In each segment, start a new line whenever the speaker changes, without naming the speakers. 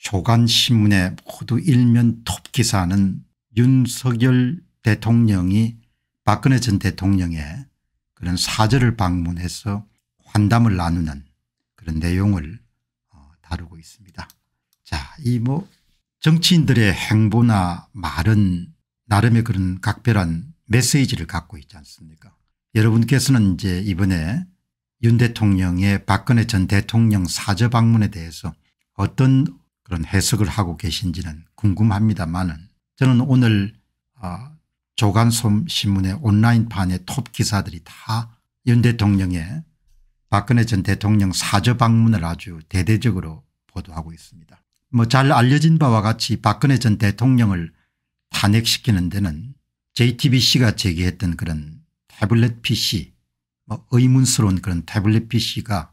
조간신문의 모두 일면 톱 기사는 윤석열 대통령이 박근혜 전 대통령의 그런 사절을 방문해서 환담을 나누는 그런 내용을 어, 다루고 있습니다. 자, 이 뭐 정치인들의 행보나 말은 나름의 그런 각별한 메시지를 갖고 있지 않습니까? 여러분께서는 이제 이번에 윤 대통령의 박근혜 전 대통령 사저 방문에 대해서 어떤 그런 해석을 하고 계신지는 궁금합니다만은 저는 오늘 아, 조간신문의 온라인판의 톱 기사들이 다 윤 대통령의 박근혜 전 대통령 사저 방문을 아주 대대적으로 보도하고 있습니다. 뭐 잘 알려진 바와 같이 박근혜 전 대통령을 탄핵시키는 데는 JTBC가 제기했던 그런 태블릿 PC 뭐 의문스러운 그런 태블릿 PC가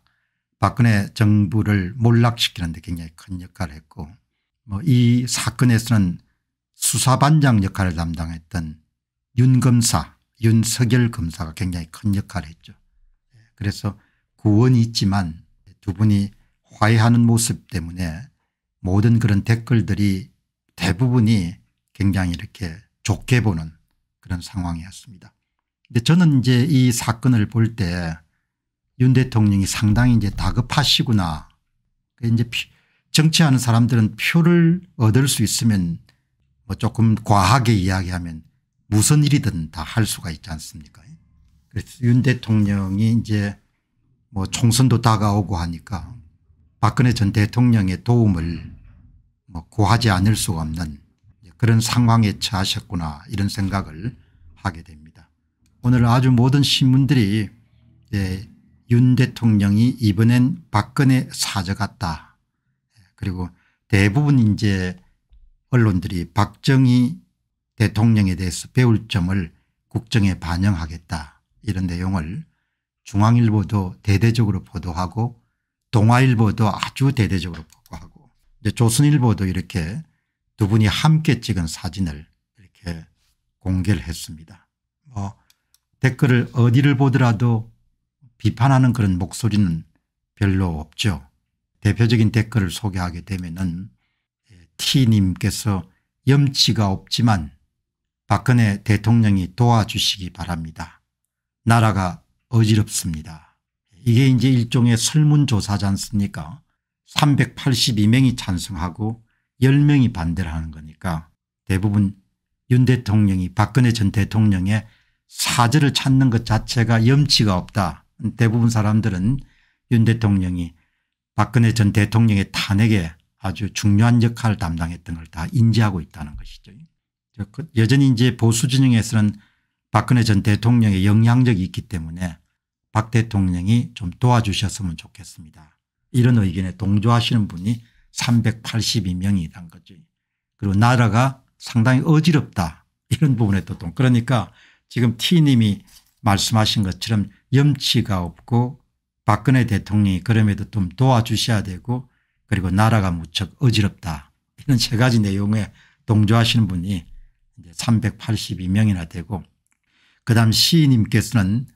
박근혜 정부를 몰락시키는 데 굉장히 큰 역할을 했고 뭐이 사건에서는 수사반장 역할을 담당했던 윤 검사 윤석열 검사가 굉장히 큰 역할을 했죠. 그래서 구원이 있지만 두 분이 화해하는 모습 때문에 모든 그런 댓글들이 대부분이 굉장히 이렇게 좋게 보는 그런 상황이었습니다. 근데 저는 이제 이 사건을 볼때 윤 대통령이 상당히 이제 다급하시구나. 이제 정치하는 사람들은 표를 얻을 수 있으면 뭐 조금 과하게 이야기하면 무슨 일이든 다 할 수가 있지 않습니까? 그래서 윤 대통령이 이제 뭐 총선도 다가오고 하니까 박근혜 전 대통령의 도움을 뭐 구하지 않을 수가 없는 그런 상황에 처하셨구나 이런 생각을 하게 됩니다. 오늘 아주 모든 신문들이 예, 윤 대통령이 이번엔 박근혜 사저 같다. 그리고 대부분 이제 언론들이 박정희 대통령에 대해서 배울 점을 국정에 반영하겠다 이런 내용을 중앙일보도 대대적으로 보도하고 동아일보도 아주 대대적으로 보도하고 조선일보도 이렇게 두 분이 함께 찍은 사진을 이렇게 공개를 했습니다. 뭐 댓글을 어디를 보더라도 비판하는 그런 목소리는 별로 없죠. 대표적인 댓글을 소개하게 되면은 T님께서 예, 염치가 없지만 박근혜 대통령이 도와주시기 바랍니다. 나라가 어지럽습니다. 이게 이제 일종의 설문조사지 않습니까 382명이 찬성하고 10명이 반대를 하는 거니까 대부분 윤 대통령이 박근혜 전 대통령의 사죄를 찾는 것 자체가 염치가 없다 대부분 사람들은 윤 대통령이 박근혜 전 대통령의 탄핵에 아주 중요한 역할을 담당했던 걸 다 인지하고 있다는 것이죠. 그 여전히 이제 보수 진영에서는 박근혜 전 대통령의 영향력이 있기 때문에 박 대통령이 좀 도와주셨으면 좋겠습니다. 이런 의견에 동조하시는 분이 382명이란 거죠. 그리고 나라가 상당히 어지럽다 이런 부분에 또 그러니까 지금 T님이 말씀하신 것처럼 염치가 없고 박근혜 대통령이 그럼에도 좀 도와주셔야 되고 그리고 나라가 무척 어지럽다. 이런 세 가지 내용에 동조하시는 분이 이제 382명이나 되고 그 다음 시인님께서는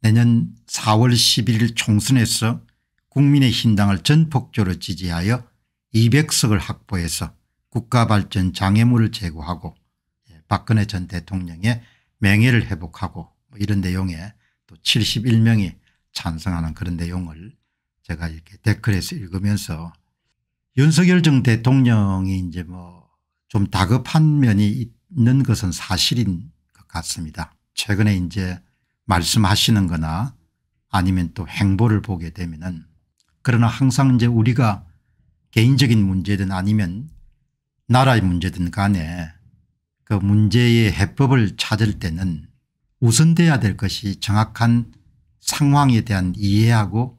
내년 4월 11일 총선에서 국민의 신당을 전폭적으로 지지하여 200석을 확보해서 국가발전 장애물을 제고하고 예, 박근혜 전 대통령의 명예를 회복하고 뭐 이런 내용에 또 71명이 찬성하는 그런 내용을 제가 이렇게 댓글에서 읽으면서 윤석열 전 대통령이 이제 뭐 좀 다급한 면이 있는 것은 사실인 것 같습니다. 최근에 이제 말씀하시는 거나 아니면 또 행보를 보게 되면은 그러나 항상 이제 우리가 개인적인 문제든 아니면 나라의 문제든 간에 그 문제의 해법을 찾을 때는 우선돼야 될 것이 정확한 상황에 대한 이해하고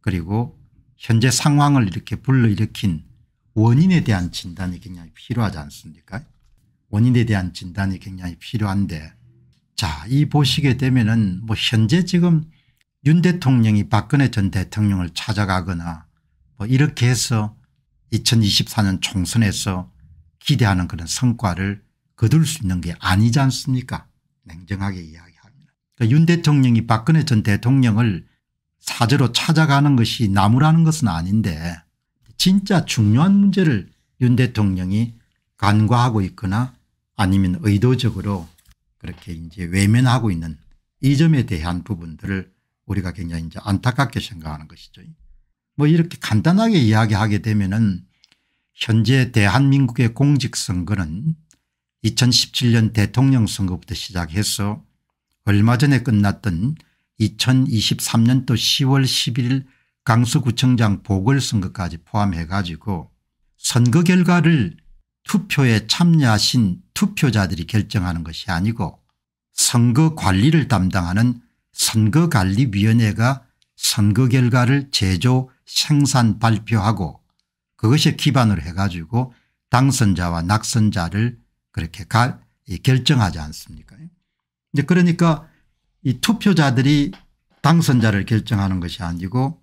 그리고 현재 상황을 이렇게 불러일으킨 원인에 대한 진단이 굉장히 필요하지 않습니까 원인에 대한 진단이 굉장히 필요한데 자이 보시게 되면은 뭐 현재 지금 윤 대통령이 박근혜 전 대통령을 찾아가거나 뭐 이렇게 해서 2024년 총선에서 기대하는 그런 성과를 거둘 수 있는 게 아니지 않습니까 냉정하게 이야기합니다. 그러니까 윤 대통령이 박근혜 전 대통령을 사저로 찾아가는 것이 나무라는 것은 아닌데 진짜 중요한 문제를 윤 대통령이 간과하고 있거나 아니면 의도적으로 그렇게 이제 외면하고 있는 이 점에 대한 부분들을 우리가 굉장히 이제 안타깝게 생각하는 것이죠. 뭐 이렇게 간단하게 이야기하게 되면은 현재 대한민국의 공직선거는 2017년 대통령 선거부터 시작해서 얼마 전에 끝났던 2023년도 10월 11일 강서구청장 보궐선거까지 포함해 가지고 선거 결과를 투표에 참여하신 투표자들이 결정하는 것이 아니고 선거 관리를 담당하는 선거관리위원회가 선거 결과를 제조 생산 발표하고 그것에 기반을 해가지고 당선자와 낙선자를 그렇게 가, 결정하지 않습니까? 이제 그러니까 이 투표자들이 당선자를 결정하는 것이 아니고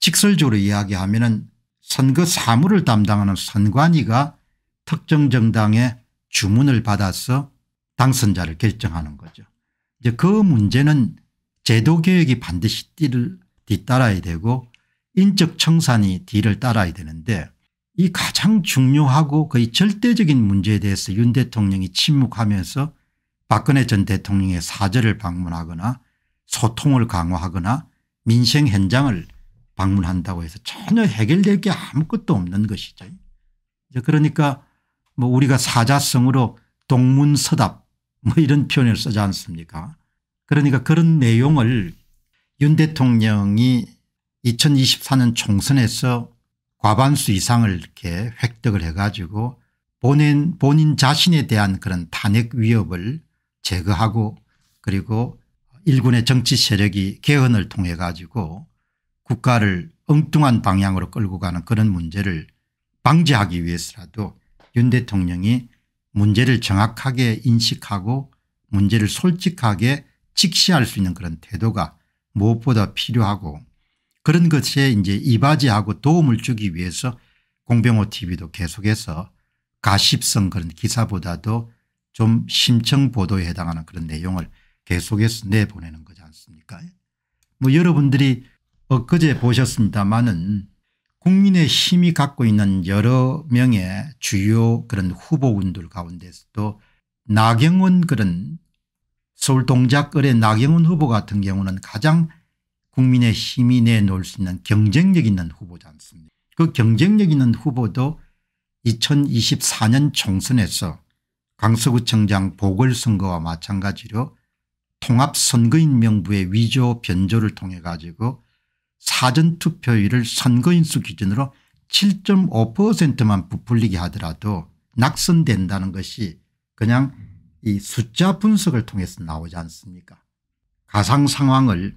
직설적으로 이야기하면은 선거 사무를 담당하는 선관위가 특정 정당의 주문을 받아서 당선자를 결정하는 거죠. 이제 그 문제는 제도 개혁이 반드시 뒤를 뒤따라야 되고 인적 청산이 뒤를 따라야 되는데 이 가장 중요하고 거의 절대적인 문제에 대해서 윤 대통령이 침묵하면서 박근혜 전 대통령의 사절을 방문하거나 소통을 강화하거나 민생 현장을 방문한다고 해서 전혀 해결될 게 아무것도 없는 것이죠. 그러니까 뭐 우리가 사자성으로 동문서답 뭐 이런 표현을 쓰지 않습니까 그러니까 그런 내용을 윤 대통령이 2024년 총선에서 과반수 이상을 이렇게 획득을 해가지고 본인, 본인 자신에 대한 그런 탄핵 위협을 제거하고 그리고 일군의 정치 세력이 개헌을 통해 가지고 국가를 엉뚱한 방향으로 끌고 가는 그런 문제를 방지하기 위해서라도 윤 대통령이 문제를 정확하게 인식하고 문제를 솔직하게 직시할 수 있는 그런 태도가 무엇보다 필요하고 그런 것에 이제 이바지하고 도움을 주기 위해서 공병호 tv도 계속해서 가십성 그런 기사보다도 좀 심층 보도에 해당하는 그런 내용을 계속해서 내보내는 거지 않습니까 뭐 여러분들이 엊그제 보셨습니다마는 국민의 힘이 갖고 있는 여러 명의 주요 그런 후보군들 가운데서도 나경원 그런 서울 동작을의 나경원 후보 같은 경우는 가장 국민의 힘이 내놓을 수 있는 경쟁력 있는 후보지 않습니까 그 경쟁력 있는 후보도 2024년 총선에서 강서구청장 보궐선거와 마찬가지로 통합선거인 명부의 위조 변조를 통해 가지고 사전투표율을 선거인수 기준으로 7.5%만 부풀리게 하더라도 낙선된다는 것이 그냥 이 숫자 분석을 통해서 나오지 않습니까 가상 상황을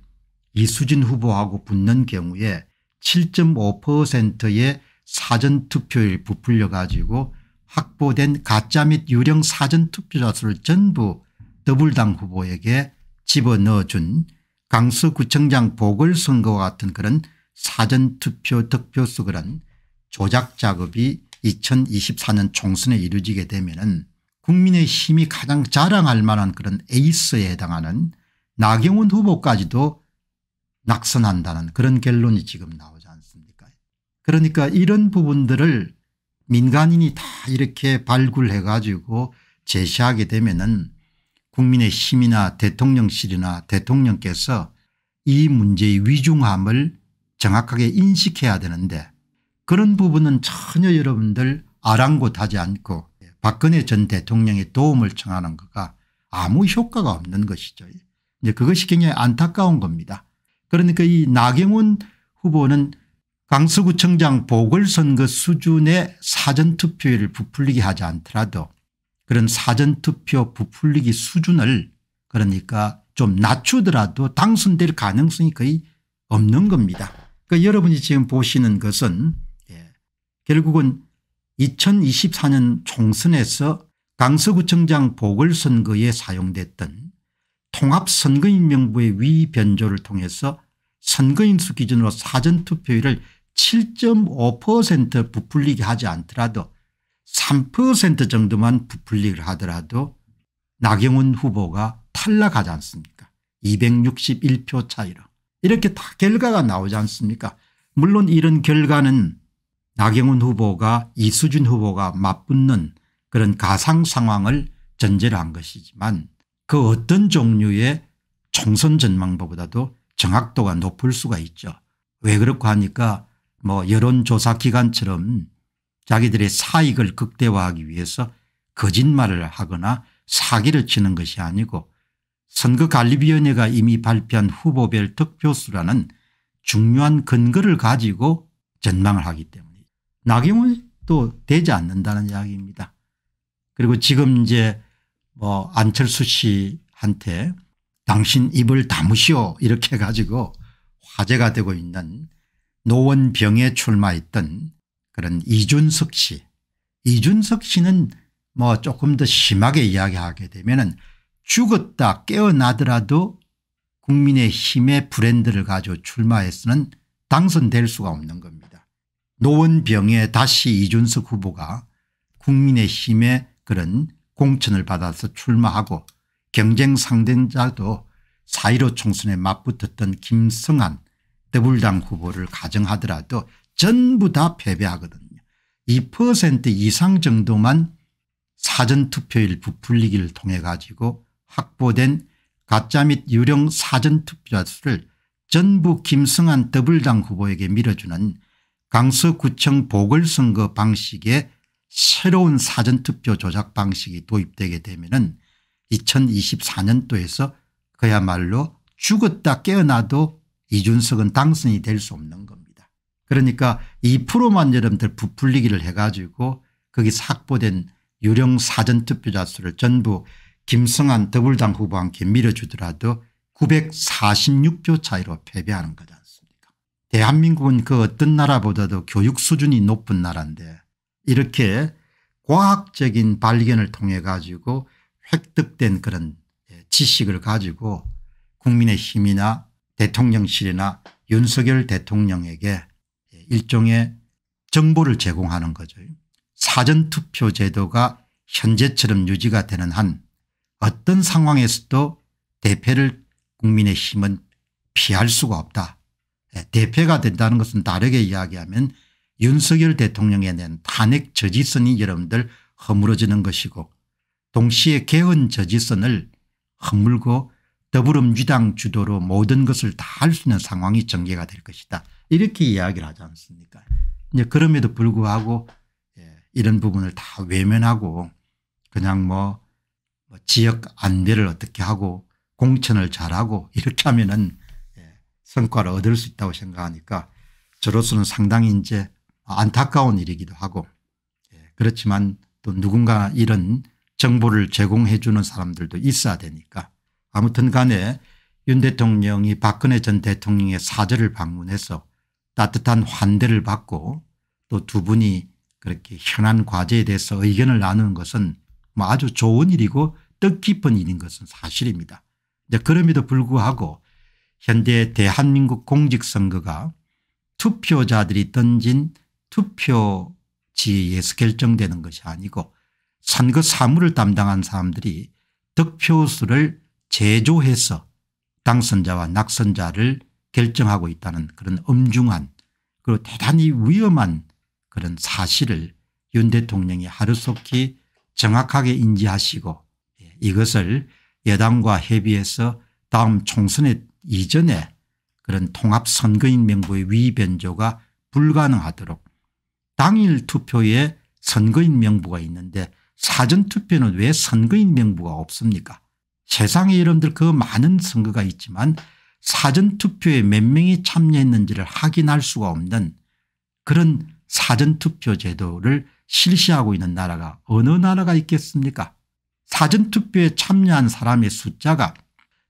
이수진 후보하고 붙는 경우에 7.5%의 사전투표율 부풀려 가지고 확보된 가짜 및 유령 사전투표자 수를 전부 더블당 후보에게 집어넣어준 강서구청장 보궐선거와 같은 그런 사전투표 득표수 그런 조작 작업이 2024년 총선에 이루어지게 되면 은 국민의힘이 가장 자랑할 만한 그런 에이스에 해당하는 나경원 후보까지도 낙선한다는 그런 결론이 지금 나오지 않습니까 그러니까 이런 부분들을 민간인이 다 이렇게 발굴해 가지고 제시하게 되면은 국민의 힘이나 대통령실이나 대통령께서 이 문제의 위중함을 정확하게 인식해야 되는데 그런 부분은 전혀 여러분들 아랑곳하지 않고 박근혜 전 대통령의 도움을 청하는 것과 아무 효과가 없는 것이죠. 그것이 굉장히 안타까운 겁니다. 그러니까 이 나경원 후보는 강서구청장 보궐선거 수준의 사전투표율을 부풀리게 하지 않더라도 그런 사전투표 부풀리기 수준을 그러니까 좀 낮추더라도 당선될 가능성이 거의 없는 겁니다. 그러니까 여러분이 지금 보시는 것은 예, 결국은 2024년 총선에서 강서구청장 보궐선거에 사용됐던 통합선거인명부의 위변조를 통해서 선거인수 기준으로 사전투표율을 7.5% 부풀리게 하지 않더라도 3% 정도만 부풀리게 하더라도 나경원 후보가 탈락하지 않습니까 261표 차이로 이렇게 다 결과가 나오지 않습니까 물론 이런 결과는 나경원 후보가 이수진 후보가 맞붙는 그런 가상 상황을 전제로 한 것이지만 그 어떤 종류의 총선 전망보다도 정확도가 높을 수가 있죠. 왜 그렇고 하니까 뭐 여론조사기관처럼 자기들의 사익을 극대화하기 위해서 거짓말을 하거나 사기를 치는 것이 아니고 선거관리위원회가 이미 발표한 후보별 득표수라는 중요한 근거를 가지고 전망을 하기 때문에 나경원 또 되지 않는다는 이야기입니다. 그리고 지금 이제 뭐 안철수 씨한테 당신 입을 다무시오 이렇게 해 가지고 화제가 되고 있는 노원병에 출마했던 그런 이준석 씨. 이준석 씨는 뭐 조금 더 심하게 이야기하게 되면 죽었다 깨어나더라도 국민의힘의 브랜드를 가지고 출마해서는 당선될 수가 없는 겁니다. 노원병에 다시 이준석 후보가 국민의힘의 그런 공천을 받아서 출마하고 경쟁 상대자도 4 1 5 총선에 맞붙었던 김성한 더불당 후보를 가정하더라도 전부 다 패배하거든요. 2% 이상 정도만 사전투표일 부풀리기를 통해 가지고 확보된 가짜 및 유령 사전투표자 수를 전부 김성한 더블당 후보에게 밀어주는 강서구청 보궐선거 방식의 새로운 사전투표 조작 방식이 도입되게 되면 은 2024년도에서 그야말로 죽었다 깨어나도 이준석은 당선이 될 수 없는 겁니다. 그러니까 2%만 여러분들 부풀리기를 해가지고 거기서 확보된 유령 사전투표자 수를 전부 김성한 더불당 후보와 함께 밀어주더라도 946표 차이로 패배하는 거지 않습니까 대한민국은 그 어떤 나라보다도 교육 수준이 높은 나라인데 이렇게 과학적인 발견을 통해 가지고 획득된 그런 예, 지식을 가지고 국민의힘이나 대통령실이나 윤석열 대통령에게 예, 일종의 정보를 제공하는 거죠. 사전투표 제도가 현재처럼 유지가 되는 한 어떤 상황에서도 대패를 국민의힘은 피할 수가 없다. 예, 대패가 된다는 것은 다르게 이야기하면 윤석열 대통령에 대한 탄핵 저지선이 여러분들 허물어지는 것이고 동시에 개헌 저지선을 허물고 더불어민주당 주도로 모든 것을 다 할 수 있는 상황이 전개가 될 것이다. 이렇게 이야기를 하지 않습니까 이제 그럼에도 불구하고 예, 이런 부분을 다 외면하고 그냥 뭐, 뭐 지역 안배를 어떻게 하고 공천을 잘하고 이렇게 하면은 예, 성과를 얻을 수 있다고 생각하니까 저로서는 상당히 이제 안타까운 일이기도 하고 예, 그렇지만 또 누군가 이런 정보를 제공해 주는 사람들도 있어야 되니까 아무튼 간에 윤 대통령이 박근혜 전 대통령의 사절을 방문해서 따뜻한 환대를 받고 또 두 분이 그렇게 현안 과제에 대해서 의견을 나누는 것은 뭐 아주 좋은 일이고 뜻깊은 일인 것은 사실입니다. 이제 그럼에도 불구하고 현대 대한민국 공직선거가 투표자들이 던진 투표지에서 결정되는 것이 아니고 선거 그 사무를 담당한 사람들이 득표수를 제조해서 당선자와 낙선자를 결정하고 있다는 그런 엄중한 그리고 대단히 위험한 그런 사실을 윤 대통령이 하루속히 정확하게 인지하시고 예, 이것을 여당과 협의해서 다음 총선에 이전에 그런 통합선거인 명부의 위변조가 불가능하도록 당일 투표에 선거인 명부가 있는데 사전투표는 왜 선거인 명부가 없습니까 세상에 여러분들 그 많은 선거가 있지만 사전투표에 몇 명이 참여했는지를 확인할 수가 없는 그런 사전투표 제도를 실시하고 있는 나라가 어느 나라가 있겠습니까 사전투표에 참여한 사람의 숫자가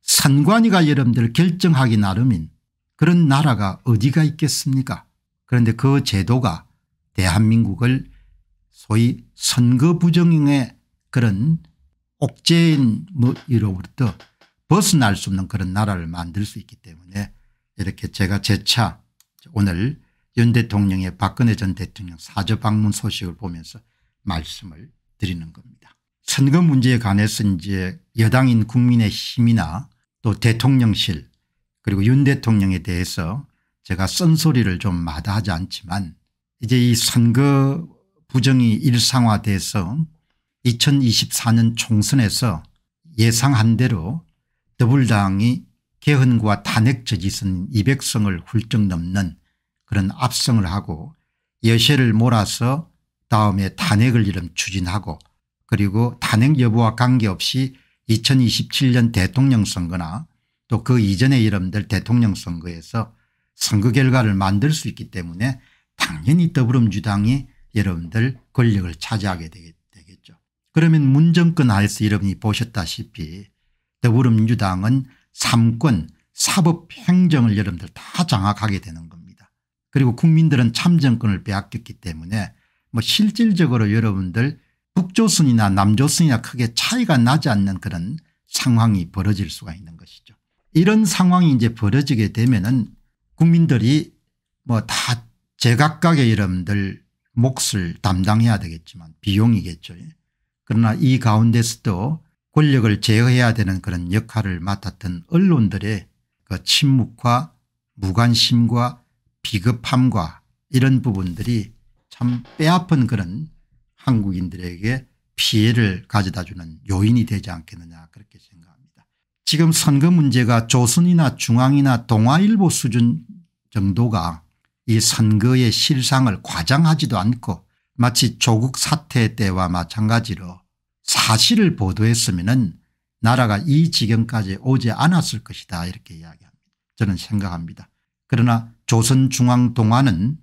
선관위가 여러분들 결정하기 나름인 그런 나라가 어디가 있겠습니까 그런데 그 제도가 대한민국을 소위 선거 부정행의 그런 옥죄인 뭐이로부터 벗어날 수 없는 그런 나라를 만들 수 있기 때문에 이렇게 제가 재차 오늘 윤 대통령의 박근혜 전 대통령 사저 방문 소식을 보면서 말씀을 드리는 겁니다. 선거 문제에 관해서 이제 여당인 국민의힘이나 또 대통령실 그리고 윤 대통령에 대해서 제가 쓴소리를 좀 마다하지 않지만 이제 이 선거 부정이 일상화돼서 2024년 총선에서 예상한 대로 더불당이 개헌과 탄핵 저지선 200성을 훌쩍 넘는 그런 압승을 하고 여세를 몰아서 다음에 탄핵을 이름 추진하고 그리고 탄핵 여부와 관계없이 2027년 대통령 선거나 또 그 이전의 이름들 대통령 선거에서 선거 결과를 만들 수 있기 때문에 당연히 더불어민주당이 여러분들 권력을 차지하게 되겠죠. 그러면 문정권 하에서 여러분이 보셨다시피 더불어민주당은 삼권 사법 행정을 여러분들 다 장악하게 되는 겁니다. 그리고 국민들은 참정권을 빼앗겼기 때문에 뭐 실질적으로 여러분들 북조선이나 남조선이나 크게 차이가 나지 않는 그런 상황이 벌어질 수가 있는 것이죠. 이런 상황이 이제 벌어지게 되면은 국민들이 뭐 다 제각각의 여러분들 몫을 담당해야 되겠지만 비용이겠죠. 그러나 이 가운데서도 권력을 제어해야 되는 그런 역할을 맡았던 언론들의 그 침묵과 무관심과 비급함과 이런 부분들이 참빼앗픈 그런 한국인들에게 피해를 가져다주는 요인이 되지 않겠느냐 그렇게 생각합니다. 지금 선거 문제가 조선이나 중앙이나 동아일보 수준 정도가 이 선거의 실상을 과장하지도 않고 마치 조국 사태 때와 마찬가지로 사실을 보도했으면 나라가 이 지경까지 오지 않았을 것이다 이렇게 이야기합니다. 저는 생각합니다. 그러나 조선중앙동화는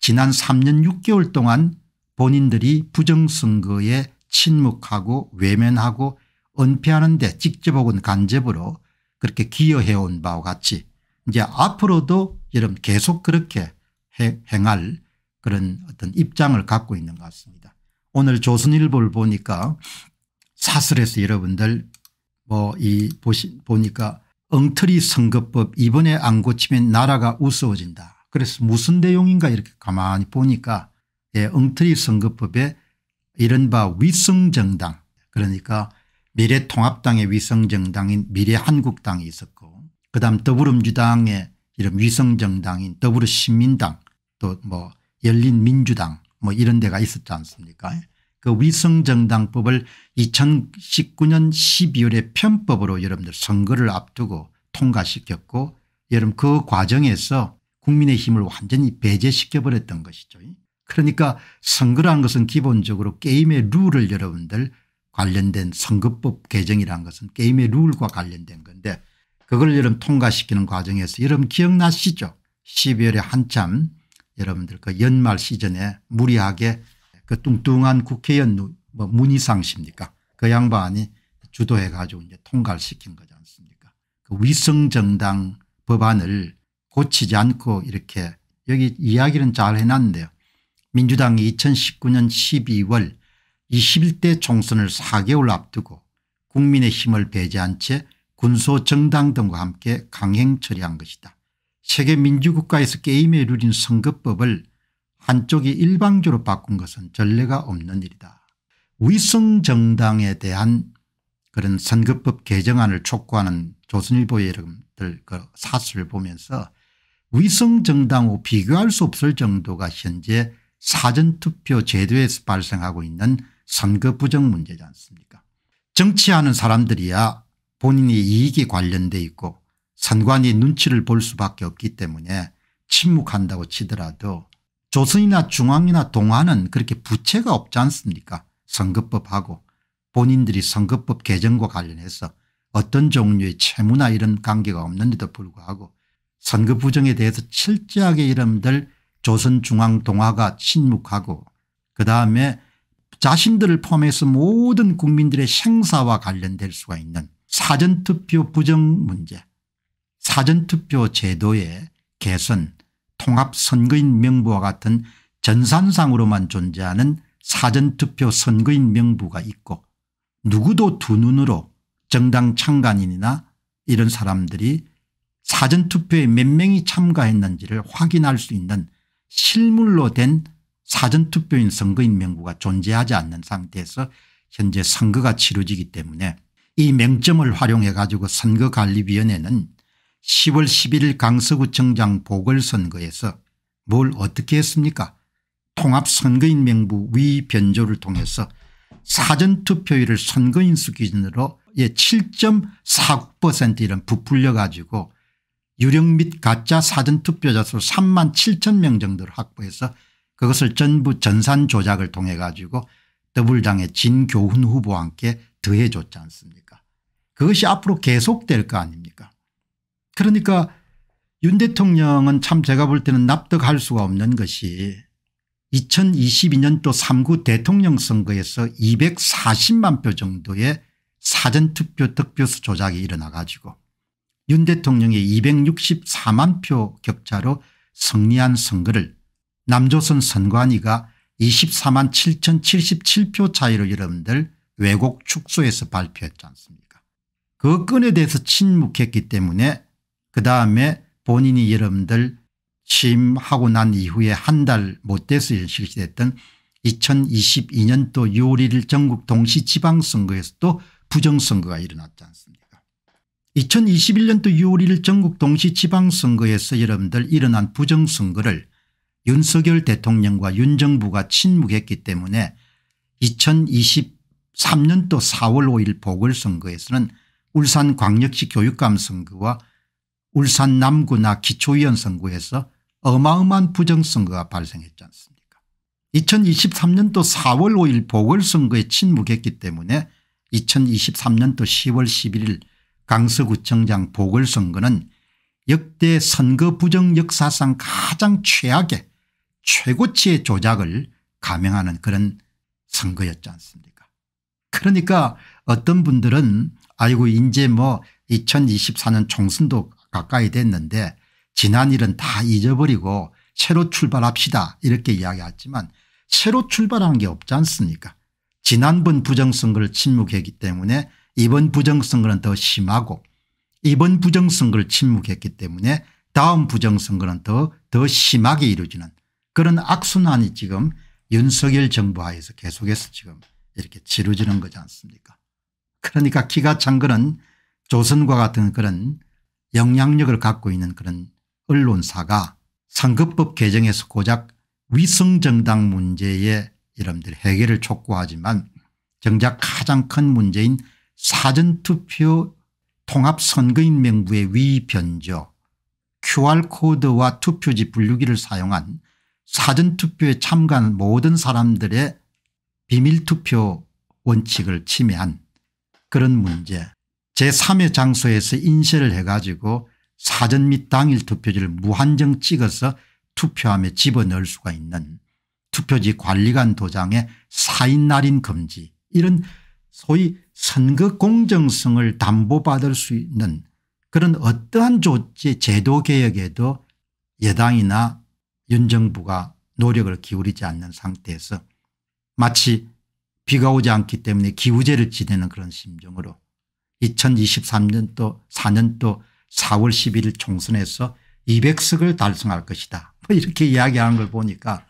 지난 3년 6개월 동안 본인들이 부정선거에 침묵하고 외면하고 은폐하는 데 직접 혹은 간접으로 그렇게 기여해온 바와 같이 이제 앞으로도 여러분 계속 그렇게 행할 그런 어떤 입장을 갖고 있는 것 같습니다. 오늘 조선일보를 보니까 사설에서 여러분들 뭐 이 보시 보니까 엉터리 선거법 이번에 안 고치면 나라가 우스워진다. 그래서 무슨 내용인가 이렇게 가만히 보니까 예, 엉터리 선거법에 이른바 위성정당 그러니까 미래통합당의 위성정당인 미래한국당이 있었고 그다음 더불어민주당의 이런 위성정당인 더불어시민당 또뭐 열린 민주당 뭐 이런 데가 있었지 않습니까 그 위성정당법을 2019년 12월에 편법으로 여러분들 선거를 앞두고 통과시켰고 여러분 그 과정에서 국민의 힘을 완전히 배제시켜버렸던 것이죠. 그러니까 선거란 것은 기본적으로 게임의 룰을 여러분들 관련된 선거법 개정이란 것은 게임의 룰과 관련된 건데 그걸 여러분 통과시키는 과정에서 여러분 기억나시죠? 12월에 한참 여러분들 그 연말 시즌에 무리하게 그 뚱뚱한 국회의원 뭐 문희상 입니까그 양반이 주도해 가지고 이제 통과를 시킨 거지 않습니까 그 위성정당 법안을 고치지 않고 이렇게 여기 이야기는 잘 해놨는데요 민주당이 2019년 12월 21대 총선을 4개월 앞두고 국민의 힘을 배제한 채 군소정당 등과 함께 강행 처리한 것이다. 세계 민주국가에서 게임의 룰인 선거법을 한쪽이 일방적으로 바꾼 것은 전례가 없는 일이다. 위성정당에 대한 그런 선거법 개정안을 촉구하는 조선일보 여러분들 그 사설을 보면서 위성정당하고 비교할 수 없을 정도가 현재 사전투표 제도에서 발생하고 있는 선거 부정 문제지 않습니까 정치하는 사람들이야 본인의 이익이 관련돼 있고 선관이 눈치를 볼 수밖에 없기 때문에 침묵한다고 치더라도 조선이나 중앙이나 동아는 그렇게 부채가 없지 않습니까 선거법하고 본인들이 선거법 개정과 관련해서 어떤 종류의 채무나 이런 관계가 없는데도 불구하고 선거 부정에 대해서 철저하게 이름들 조선중앙동화가 침묵하고 그다음에 자신들을 포함해서 모든 국민들의 생사와 관련될 수가 있는 사전투표 부정 문제 사전투표 제도의 개선 통합선거인 명부와 같은 전산상으로만 존재하는 사전투표 선거인 명부가 있고 누구도 두 눈으로 정당 참관인이나 이런 사람들이 사전투표에 몇 명이 참가했는지를 확인할 수 있는 실물로 된 사전투표인 선거인 명부가 존재하지 않는 상태에서 현재 선거가 치러지기 때문에 이 맹점을 활용해 가지고 선거관리위원회는 10월 11일 강서구청장 보궐선거에서 뭘 어떻게 했습니까 통합선거인 명부 위변조를 통해서 사전투표율을 선거인 수 기준으로 7.49% 이런 부풀려 가지고 유령및 가짜 사전투표자 수 3만 7천 명 정도를 확보해서 그것을 전부 전산 조작을 통해 가지고 더블당의 진교훈 후보와 함께 더해 줬지 않습니까 그것이 앞으로 계속될 거 아닙니까 그러니까 윤 대통령은 참 제가 볼 때는 납득할 수가 없는 것이 2022년도 3구 대통령 선거에서 240만 표 정도의 사전투표 득표수 조작이 일어나 가지고 윤대통령이 264만 표 격차로 승리한 선거를 남조선 선관위가 24만 7077표 차이로 여러분들 왜곡 축소해서 발표했지 않습니까 그 건에 대해서 침묵했기 때문에 그 다음에 본인이 여러분들 취임하고 난 이후에 한 달 못 돼서 실시됐던 2022년도 6월 1일 전국 동시 지방선거에서 도 부정선거가 일어났지 않습니까 2021년도 6월 1일 전국 동시 지방선거에서 여러분들 일어난 부정선거를 윤석열 대통령과 윤정부가 침묵했기 때문에 2023년도 4월 5일 보궐선거에서는 울산 광역시 교육감 선거와 울산 남구나 기초위원 선거에서 어마어마한 부정선거가 발생했지 않습니까 2023년도 4월 5일 보궐선거에 침묵했기 때문에 2023년도 10월 11일 강서구청장 보궐선거는 역대 선거 부정 역사상 가장 최악의 최고치의 조작을 감행하는 그런 선거였지 않습니까 그러니까 어떤 분들은 아이고 이제 뭐 2024년 총선도 가까이 됐는데 지난 일은 다 잊어버리고 새로 출발합시다 이렇게 이야기했지만 새로 출발하는 게 없지 않습니까 지난번 부정선거를 침묵했기 때문에 이번 부정선거는 더 심하고 이번 부정선거를 침묵했기 때문에 다음 부정선거는 더 더 심하게 이루어지는 그런 악순환이 지금 윤석열 정부 하에서 계속해서 지금 이렇게 치루지는 거지 않습니까 그러니까 기가 찬 거는 조선과 같은 그런 영향력을 갖고 있는 그런 언론사가 상급법 개정에서 고작 위성정당 문제에 이름들 해결을 촉구하지만 정작 가장 큰 문제인 사전투표 통합선거인 명부의 위변조 QR코드와 투표지 분류기를 사용한 사전투표에 참가한 모든 사람들의 비밀투표 원칙을 침해한 그런 문제 제3의 장소에서 인쇄를 해 가지고 사전 및 당일 투표지를 무한정 찍어서 투표함에 집어넣을 수가 있는 투표지 관리관 도장의 사인 날인 금지 이런 소위 선거 공정성을 담보받을 수 있는 그런 어떠한 조치 제도 개혁에도 여당이나 윤정부가 노력을 기울이지 않는 상태에서 마치 비가 오지 않기 때문에 기우제를 지내는 그런 심정으로 2023년도 4년도 4월 11일 총선에서 200석을 달성할 것이다. 뭐 이렇게 이야기하는 걸 보니까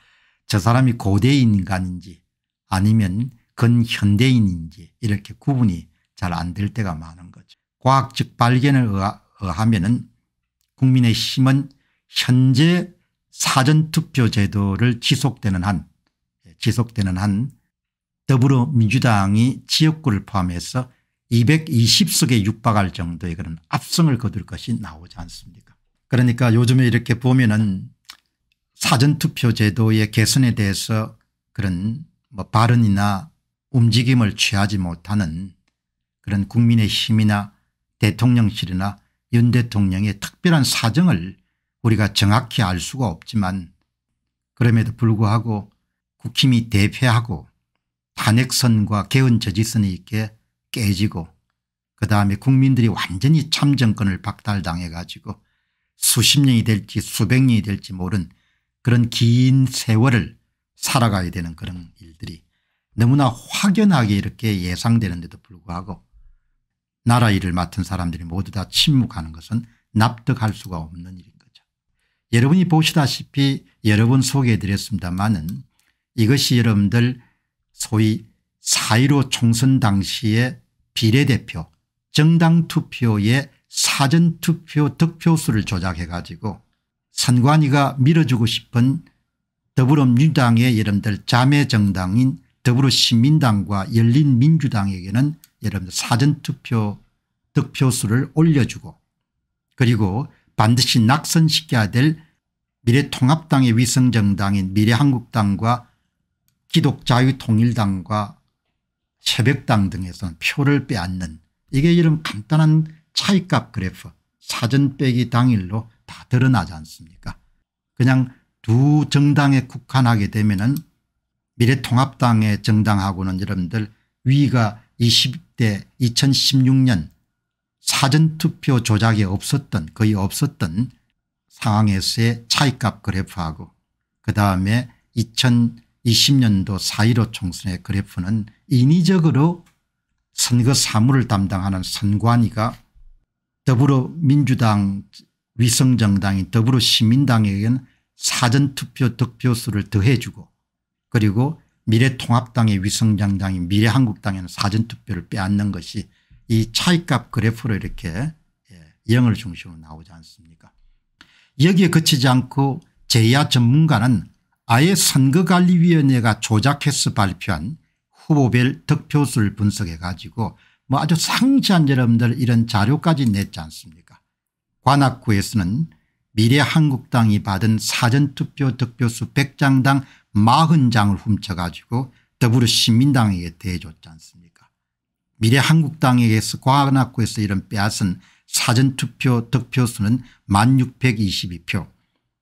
저 사람이 고대인 인간인지 아니면 근현대인인지 이렇게 구분이 잘 안 될 때가 많은 거죠. 과학적 발견을 의하면 국민의힘은 현재 사전투표 제도를 지속되는 한 지속되는 한 더불어민주당이 지역구를 포함해서 220석에 육박할 정도의 그런 압승을 거둘 것이 나오지 않습니까 그러니까 요즘에 이렇게 보면은 사전투표 제도의 개선에 대해서 그런 뭐 발언이나 움직임을 취하지 못하는 그런 국민의 힘이나 대통령실이나 윤 대통령의 특별한 사정을 우리가 정확히 알 수가 없지만 그럼에도 불구하고 국힘이 대패하고 탄핵선과 개헌저지선이 있게 깨지고 그 다음에 국민들이 완전히 참정권을 박탈당해 가지고 수십 년이 될지 수백 년이 될지 모른 그런 긴 세월을 살아가야 되는 그런 일들이 너무나 확연하게 이렇게 예상되는데도 불구하고 나라 일을 맡은 사람들이 모두 다 침묵하는 것은 납득할 수가 없는 일인 거죠. 여러분이 보시다시피 여러 번 소개해 드렸습니다마는 이것이 여러분들 소위 4.15 총선 당시에 비례대표 정당 투표의 사전투표 득표수를 조작해 가지고 선관위가 밀어주고 싶은 더불어민주당의 여러분들 자매정당인 더불어시민당과 열린민주당에게는 여러분들 사전투표 득표수를 올려주고 그리고 반드시 낙선시켜야 될 미래통합당의 위성정당인 미래한국당과 기독자유통일당과 새벽당 등에서는 표를 빼앗는 이게 이런 간단한 차이값 그래프 사전 빼기 당일로 다 드러나지 않습니까 그냥 두 정당에 국한하게 되면 은 미래통합당의 정당하고는 여러분들 위가 20대 2016년 사전투표 조작이 없었던 거의 없었던 상황에서의 차이값 그래프하고 그다음에 2000 20년도 4.15 총선의 그래프는 인위적으로 선거 사무를 담당하는 선관위가 더불어민주당 위성정당인 더불어시민당에겐 사전투표 득표수를 더해주고 그리고 미래통합당의 위성정당인 미래한국당에는 사전투표를 빼앗는 것이 이 차이값 그래프로 이렇게 0을 예, 중심으로 나오지 않습니까 여기에 그치지 않고 제야 전문가는 아예 선거관리위원회가 조작해서 발표한 후보별 득표수를 분석해 가지고 뭐 아주 상세한 여러분들 이런 자료까지 냈지 않습니까 관악구에서는 미래한국당이 받은 사전투표 득표수 100장당 40장을 훔쳐가지고 더불어시민당에게 대해줬지 않습니까 미래한국당에게서 관악구에서 이런 빼앗은 사전투표 득표수는 1622표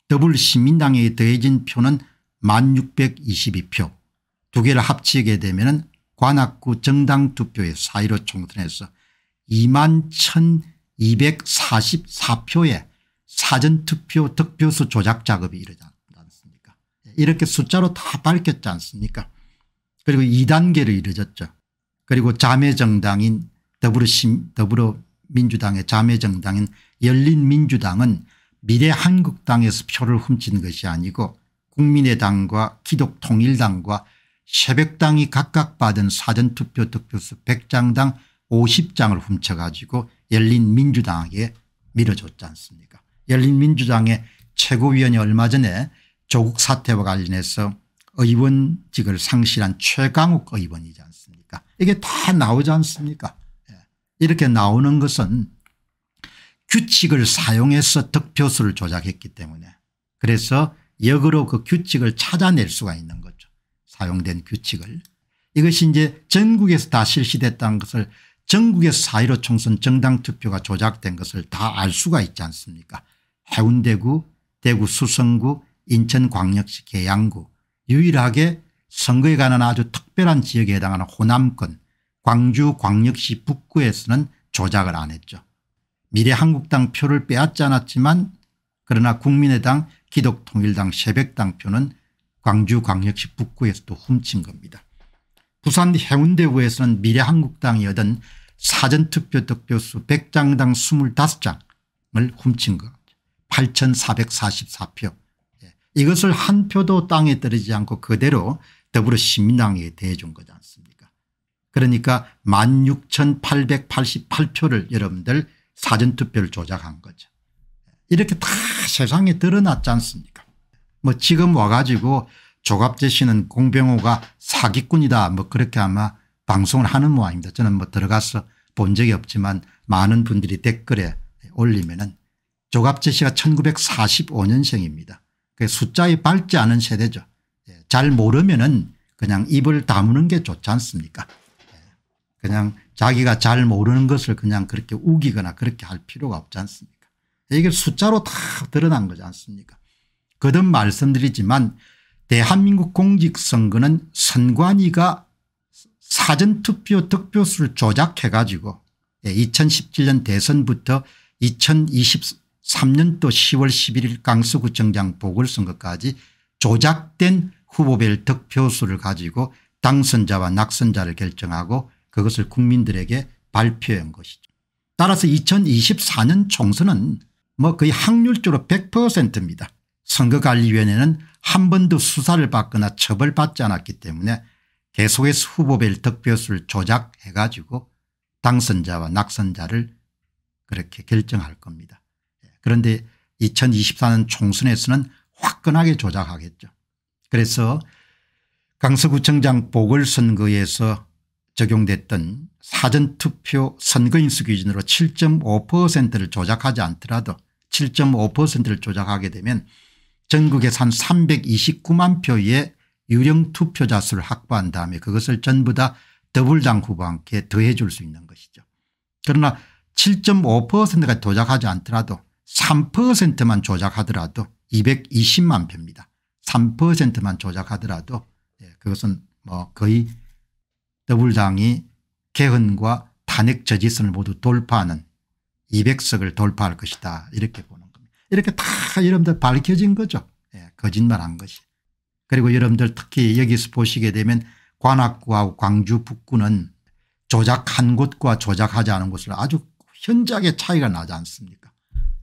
더불어시민당에 더해진 표는 1622표 두 개를 합치게 되면 관악구 정당 투표에 사1로 총선에서 2 1244표의 사전투표 득표수 조작 작업이 일어났지 않습니까 이렇게 숫자로 다 밝혔지 않습니까 그리고 2단계로 이루어졌죠. 그리고 자매정당인 더불어 민주당의 자매정당인 열린민주당은 미래한국당에서 표를 훔친 것이 아니고 국민의당과 기독통일당과 새벽당이 각각 받은 사전투표 득표수 100장당 50장을 훔쳐가지고 열린민주당에 밀어줬지 않습니까 열린민주당의 최고위원이 얼마 전에 조국 사태와 관련해서 의원직을 상실한 최강욱 의원이지 않습니까 이게 다 나오지 않습니까 예. 이렇게 나오는 것은 규칙을 사용해서 득표수를 조작했기 때문에 그래서 역으로 그 규칙을 찾아낼 수가 있는 거죠. 사용된 규칙을. 이것이 이제 전국에서 다 실시됐다는 것을 전국에서 4.15 총선 정당 투표가 조작된 것을 다 알 수가 있지 않습니까 해운대구 대구 수성구 인천광역시 계양구 유일하게 선거에 관한 아주 특별한 지역에 해당하는 호남권 광주 광역시 북구에서는 조작을 안 했죠. 미래한국당 표를 빼앗지 않았지만 그러나 국민의당 기독통일당 새벽당 표는 광주광역시 북구에서 도 훔친 겁니다. 부산 해운대구에서는 미래한국당이 얻은 사전투표 득표수 100장당 25장을 훔친 것 8444표 예, 이것을 한 표도 땅에 떨어지지 않고 그대로 더불어시민당에 대해준 거지 않습니까 그러니까 16,888표를 여러분들 사전투표를 조작한 거죠. 이렇게 다 세상에 드러났지 않습니까 뭐 지금 와가지고 조갑 대신은 공병호가 사기꾼이다 뭐 그렇게 아마 방송을 하는 모양입니다. 저는 뭐 들어가서 본 적이 없지만 많은 분들이 댓글에 올리면은 조갑재 씨가 1945년생입니다. 그 숫자에 밝지 않은 세대죠. 예, 잘 모르면은 그냥 입을 다무는 게 좋지 않습니까 예, 그냥 자기가 잘 모르는 것을 그냥 그렇게 우기거나 그렇게 할 필요가 없지 않습니까 이게 숫자로 다 드러난 거지 않습니까 거듭 말씀드리지만 대한민국 공직선거는 선관위가 사전투표 득표수를 조작해 가지고 2017년 예, 대선부터 2023년도 10월 11일 강서구청장 보궐선거까지 조작된 후보별 득표수를 가지고 당선자와 낙선자를 결정하고 그것을 국민들에게 발표한 것이죠. 따라서 2024년 총선은 뭐 거의 확률적으로 100%입니다. 선거관리위원회는 한 번도 수사를 받거나 처벌받지 않았기 때문에 계속해서 후보별 득표수를 조작해 가지고 당선자와 낙선자를 그렇게 결정할 겁니다. 예, 그런데 2024년 총선에서는 화끈하게 조작하겠죠. 그래서 강서구청장 보궐선거에서 적용됐던 사전투표 선거인수 기준으로 7.5%를 조작하지 않더라도 7.5%를 조작하게 되면 전국에산 329만 표의 유령 투표자 수를 확보한 다음에 그것을 전부 다 더블당 후보한테 더해 줄 수 있는 것이죠. 그러나 7.5%가 조작하지 않더라도 3%만 조작하더라도 220만 표입니다. 3%만 조작하더라도 예, 그것은 뭐 거의 더블당이 개헌과 탄핵 저지선을 모두 돌파하는 200석을 돌파할 것이다 이렇게 보는 겁니다. 이렇게 다 여러분들 밝혀진 거죠. 예, 거짓말한 것이. 그리고 여러분들 특히 여기서 보시게 되면 관악구와 광주 북구는 조작한 곳과 조작하지 않은 곳을 아주 현저하게 차이가 나지 않습니까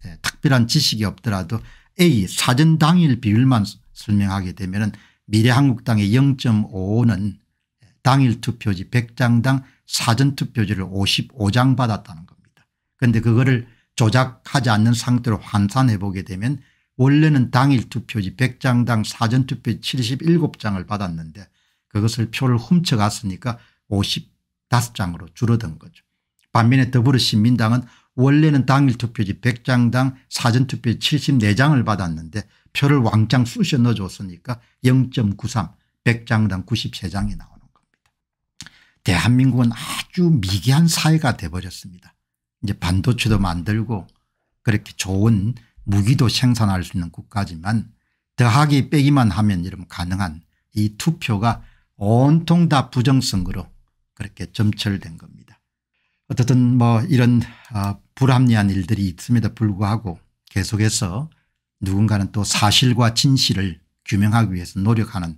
예, 특별한 지식이 없더라도 A 사전 당일 비율만 설명하게 되면 미래한국당의 0.55는 당일 투표지 100장당 사전 투표지를 55장 받았다는 그런데 그거를 조작하지 않는 상태로 환산해 보게 되면 원래는 당일 투표지 100장당 사전투표지 77장을 받았는데 그것을 표를 훔쳐갔으니까 55장으로 줄어든 거죠. 반면에 더불어신민당은 원래는 당일 투표지 100장당 사전투표지 74장을 받았는데 표를 왕창 쑤셔 넣어줬으니까 0.93 100장당 93장이 나오니다 대한민국은 아주 미개한 사회가 돼버렸습니다. 이제 반도체도 만들고 그렇게 좋은 무기도 생산할 수 있는 국가지만 더하기 빼기만 하면 이러면 가능한 이 투표가 온통 다 부정선거로 그렇게 점철된 겁니다. 어쨌든 뭐 이런 아, 불합리한 일들이 있음에도 불구하고 계속해서 누군가는 또 사실과 진실을 규명하기 위해서 노력하는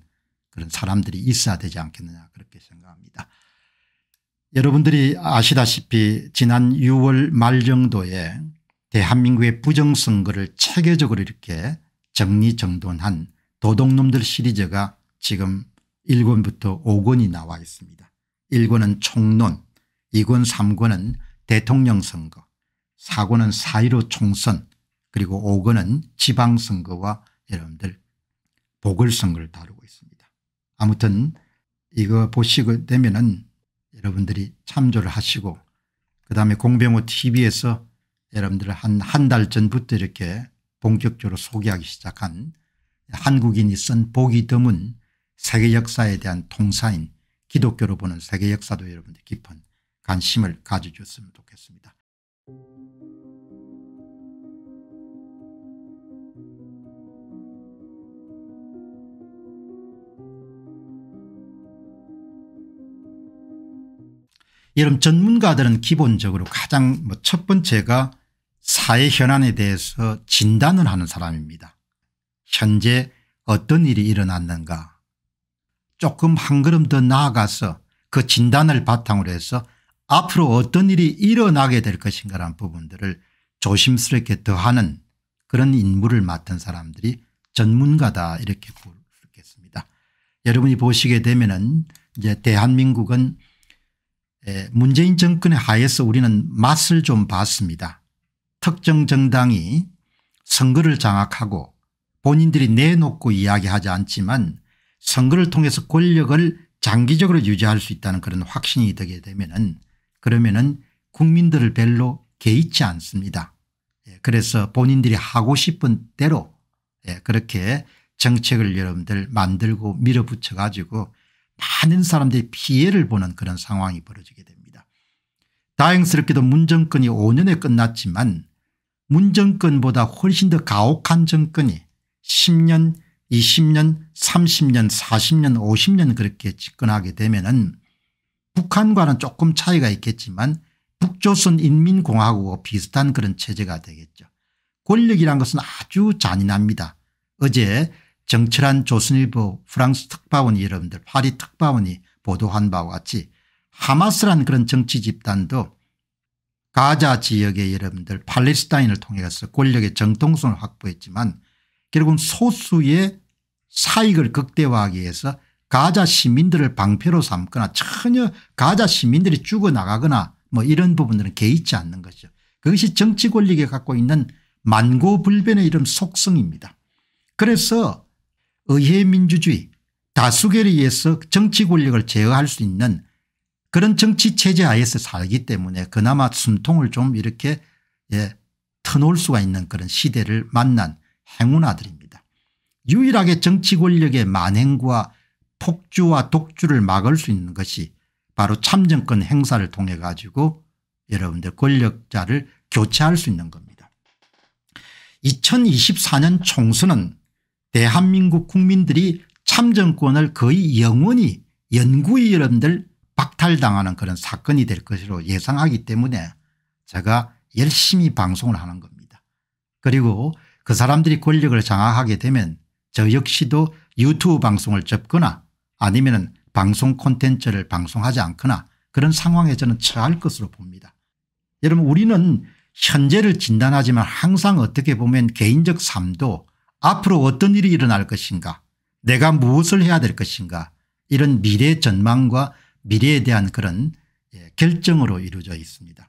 그런 사람들이 있어야 되지 않겠느냐 그렇게 생각합니다. 여러분들이 아시다시피 지난 6월 말 정도에 대한민국의 부정선거를 체계적으로 이렇게 정리정돈한 도둑놈들 시리즈가 지금 1권부터 5권이 나와 있습니다. 1권은 총론 2권 3권은 대통령 선거 4권은 4.15 총선 그리고 5권은 지방선거와 여러분들 보궐선거를 다루고 있습니다. 아무튼 이거 보시게 되면 은 여러분들이 참조를 하시고 그다음에 공병호 tv에서 여러분들 한 한 달 전부터 이렇게 본격적으로 소개하기 시작한 한국인이 쓴 보기 드문 세계 역사에 대한 통사인 기독교로 보는 세계 역사도 여러분들 깊은 관심을 가져주셨으면 좋겠습니다. 여러분 전문가들은 기본적으로 가장 뭐 첫 번째가 사회 현안에 대해서 진단을 하는 사람입니다. 현재 어떤 일이 일어났는가 조금 한 걸음 더 나아가서 그 진단을 바탕으로 해서 앞으로 어떤 일이 일어나게 될 것인가라는 부분들을 조심스럽게 더하는 그런 인물을 맡은 사람들이 전문가다 이렇게 부르겠습니다. 여러분이 보시게 되면 은 이제 대한민국은 예, 문재인 정권의 하에서 우리는 맛을 좀 봤습니다. 특정 정당이 선거를 장악하고 본인들이 내놓고 이야기하지 않지만 선거를 통해서 권력을 장기적으로 유지할 수 있다는 그런 확신이 되게 되면은 그러면은 국민들을 별로 개의치 않습니다. 예, 그래서 본인들이 하고 싶은 대로 예, 그렇게 정책을 여러분들 만들고 밀어붙여 가지고 많은 사람들이 피해를 보는 그런 상황이 벌어지게 됩니다. 다행스럽게도 문정권이 5년에 끝났지만 문정권보다 훨씬 더 가혹한 정권이 10년 20년 30년 40년 50년 그렇게 집권하게 되면 은 북한과는 조금 차이가 있겠지만 북조선인민공화국과 비슷한 그런 체제가 되겠죠. 권력이란 것은 아주 잔인합니다. 어제 정철한 조선일보 프랑스 특파원이 여러분들 파리 특파원이 보도한 바와 같이 하마스란 그런 정치 집단도 가자 지역의 여러분들 팔레스타인을 통해서 권력의 정통성을 확보했지만 결국은 소수의 사익을 극대화하기 위해서 가자 시민들을 방패로 삼거나 전혀 가자 시민들이 죽어나가거나 뭐 이런 부분들은 개의치 않는 것이죠. 그것이 정치 권력이 갖고 있는 만고불변의 이런 속성입니다. 그래서 의회 민주주의 다수결에 의해서 정치 권력을 제어할 수 있는 그런 정치 체제 하에서 살기 때문에 그나마 숨통을 좀 이렇게 예, 터놓을 수가 있는 그런 시대를 만난 행운 아들입니다. 유일하게 정치 권력의 만행과 폭주와 독주를 막을 수 있는 것이 바로 참정권 행사를 통해 가지고 여러분들 권력자를 교체할 수 있는 겁니다. 2024년 총선은 대한민국 국민들이 참정권을 거의 영원히 연구위 여러분들 박탈당하는 그런 사건이 될 것으로 예상하기 때문에 제가 열심히 방송을 하는 겁니다. 그리고 그 사람들이 권력을 장악하게 되면 저 역시도 유튜브 방송을 접거나 아니면 방송 콘텐츠를 방송하지 않거나 그런 상황에 저는 처할 것으로 봅니다. 여러분 우리는 현재를 진단하지만 항상 어떻게 보면 개인적 삶도 앞으로 어떤 일이 일어날 것인가 내가 무엇을 해야 될 것인가 이런 미래 전망과 미래에 대한 그런 예, 결정으로 이루어져 있습니다.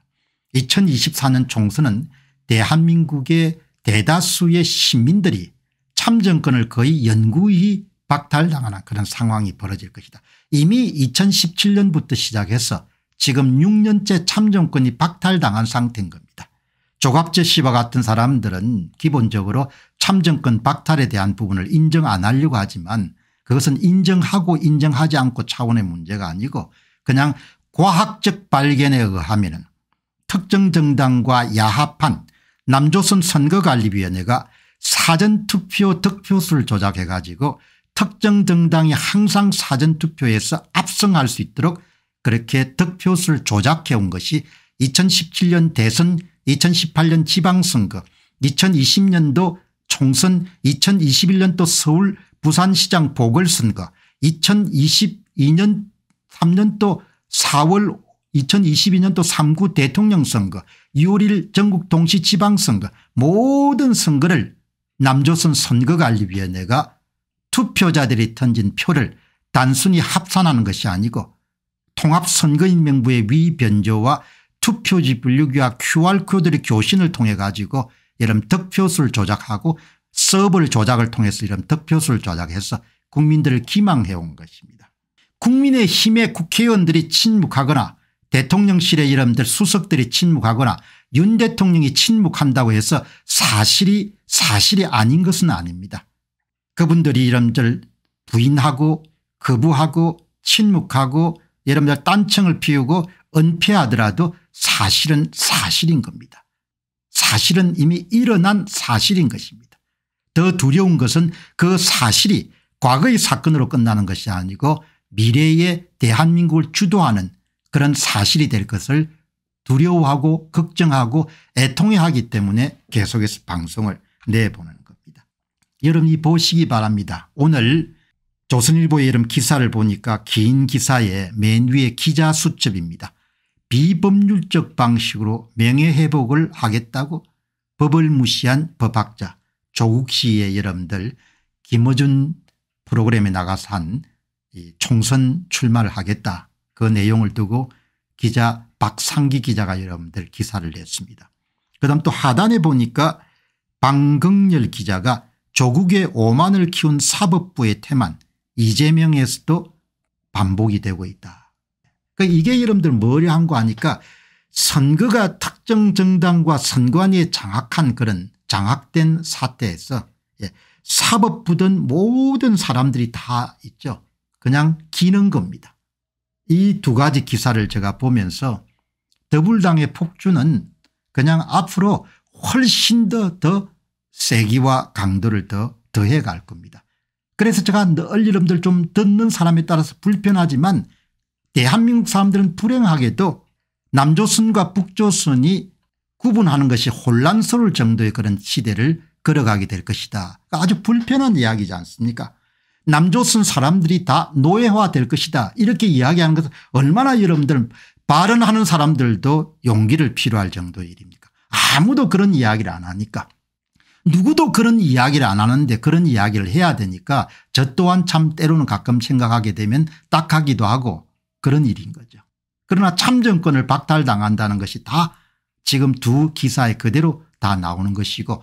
2024년 총선은 대한민국의 대다수의 시민들이 참정권을 거의 연구히 박탈당하는 그런 상황이 벌어질 것이다. 이미 2017년부터 시작해서 지금 6년째 참정권이 박탈당한 상태인 겁니다. 조갑제 씨와 같은 사람들은 기본적으로 참정권 박탈에 대한 부분을 인정 안 하려고 하지만 그것은 인정하고 인정하지 않고 차원의 문제가 아니고 그냥 과학적 발견에 의하면 은 특정 정당과 야합한 남조선 선거관리위원회가 사전투표 득표수를 조작해 가지고 특정 정당이 항상 사전투표에서 압승할 수 있도록 그렇게 득표수를 조작해 온 것이 2017년 대선 2018년 지방선거 2020년도 총선 2021년도 서울 부산시장 보궐선거 2022년 3년도 4월 2022년도 3구 대통령 선거 6월 1일 전국 동시 지방선거 모든 선거를 남조선 선거관리위원회가 투표자들이 던진 표를 단순히 합산하는 것이 아니고 통합선거인명부의 위변조와 투표지 분류기와 QR코드를 교신을 통해 가지고 이런 득표수를 조작하고 서버를 조작을 통해서 이런 득표수를 조작해서 국민들을 기망해 온 것입니다. 국민의힘의 국회의원들이 침묵하거나 대통령실의 이름들 수석들이 침묵하거나 윤 대통령이 침묵한다고 해서 사실이 사실이 아닌 것은 아닙니다. 그분들이 이름들 부인하고 거부하고 침묵하고 여러분들 딴청을 피우고 은폐하더라도 사실은 사실인 겁니다. 사실은 이미 일어난 사실인 것입니다. 더 두려운 것은 그 사실이 과거의 사건으로 끝나는 것이 아니고 미래의 대한민국을 주도하는 그런 사실이 될 것을 두려워하고 걱정하고 애통해 하기 때문에 계속해서 방송을 내보는 겁니다. 여러분이 보시기 바랍니다. 오늘 조선일보의 이름 기사를 보니까 긴 기사의 맨 위에 기자 수첩입니다. 비법률적 방식으로 명예회복을 하겠다고 법을 무시한 법학자 조국 씨의 여러분들 김어준 프로그램에 나가서 한 총선 출마를 하겠다 그 내용을 두고 기자 박상기 기자가 여러분들 기사를 냈습니다. 그 다음 또 하단에 보니까 방금열 기자가 조국의 오만을 키운 사법부의 태만 이재명에서도 반복이 되고 있다. 그러니까 이게 이름들 머리 한거 아니까 선거가 특정 정당과 선관위에 장악한 그런 장악된 사태에서 예. 사법부든 모든 사람들이 다 있죠. 그냥 기는 겁니다. 이 두 가지 기사를 제가 보면서 더불당의 폭주는 그냥 앞으로 훨씬 더 더 세기와 강도를 더 더해갈 겁니다. 그래서 제가 널 이름들 좀 듣는 사람에 따라서 불편하지만 대한민국 사람들은 불행하게도 남조선과 북조선이 구분하는 것이 혼란스러울 정도의 그런 시대를 걸어가게 될 것이다. 그러니까 아주 불편한 이야기지 않습니까 남조선 사람들이 다 노예화 될 것이다 이렇게 이야기하는 것은 얼마나 여러분들 발언하는 사람들도 용기를 필요할 정도의 일입니까 아무도 그런 이야기를 안 하니까 누구도 그런 이야기를 안 하는데 그런 이야기를 해야 되니까 저 또한 참 때로는 가끔 생각하게 되면 딱하기도 하고 그런 일인 거죠. 그러나 참정권을 박탈당한다는 것이 다 지금 두 기사에 그대로 다 나오는 것이고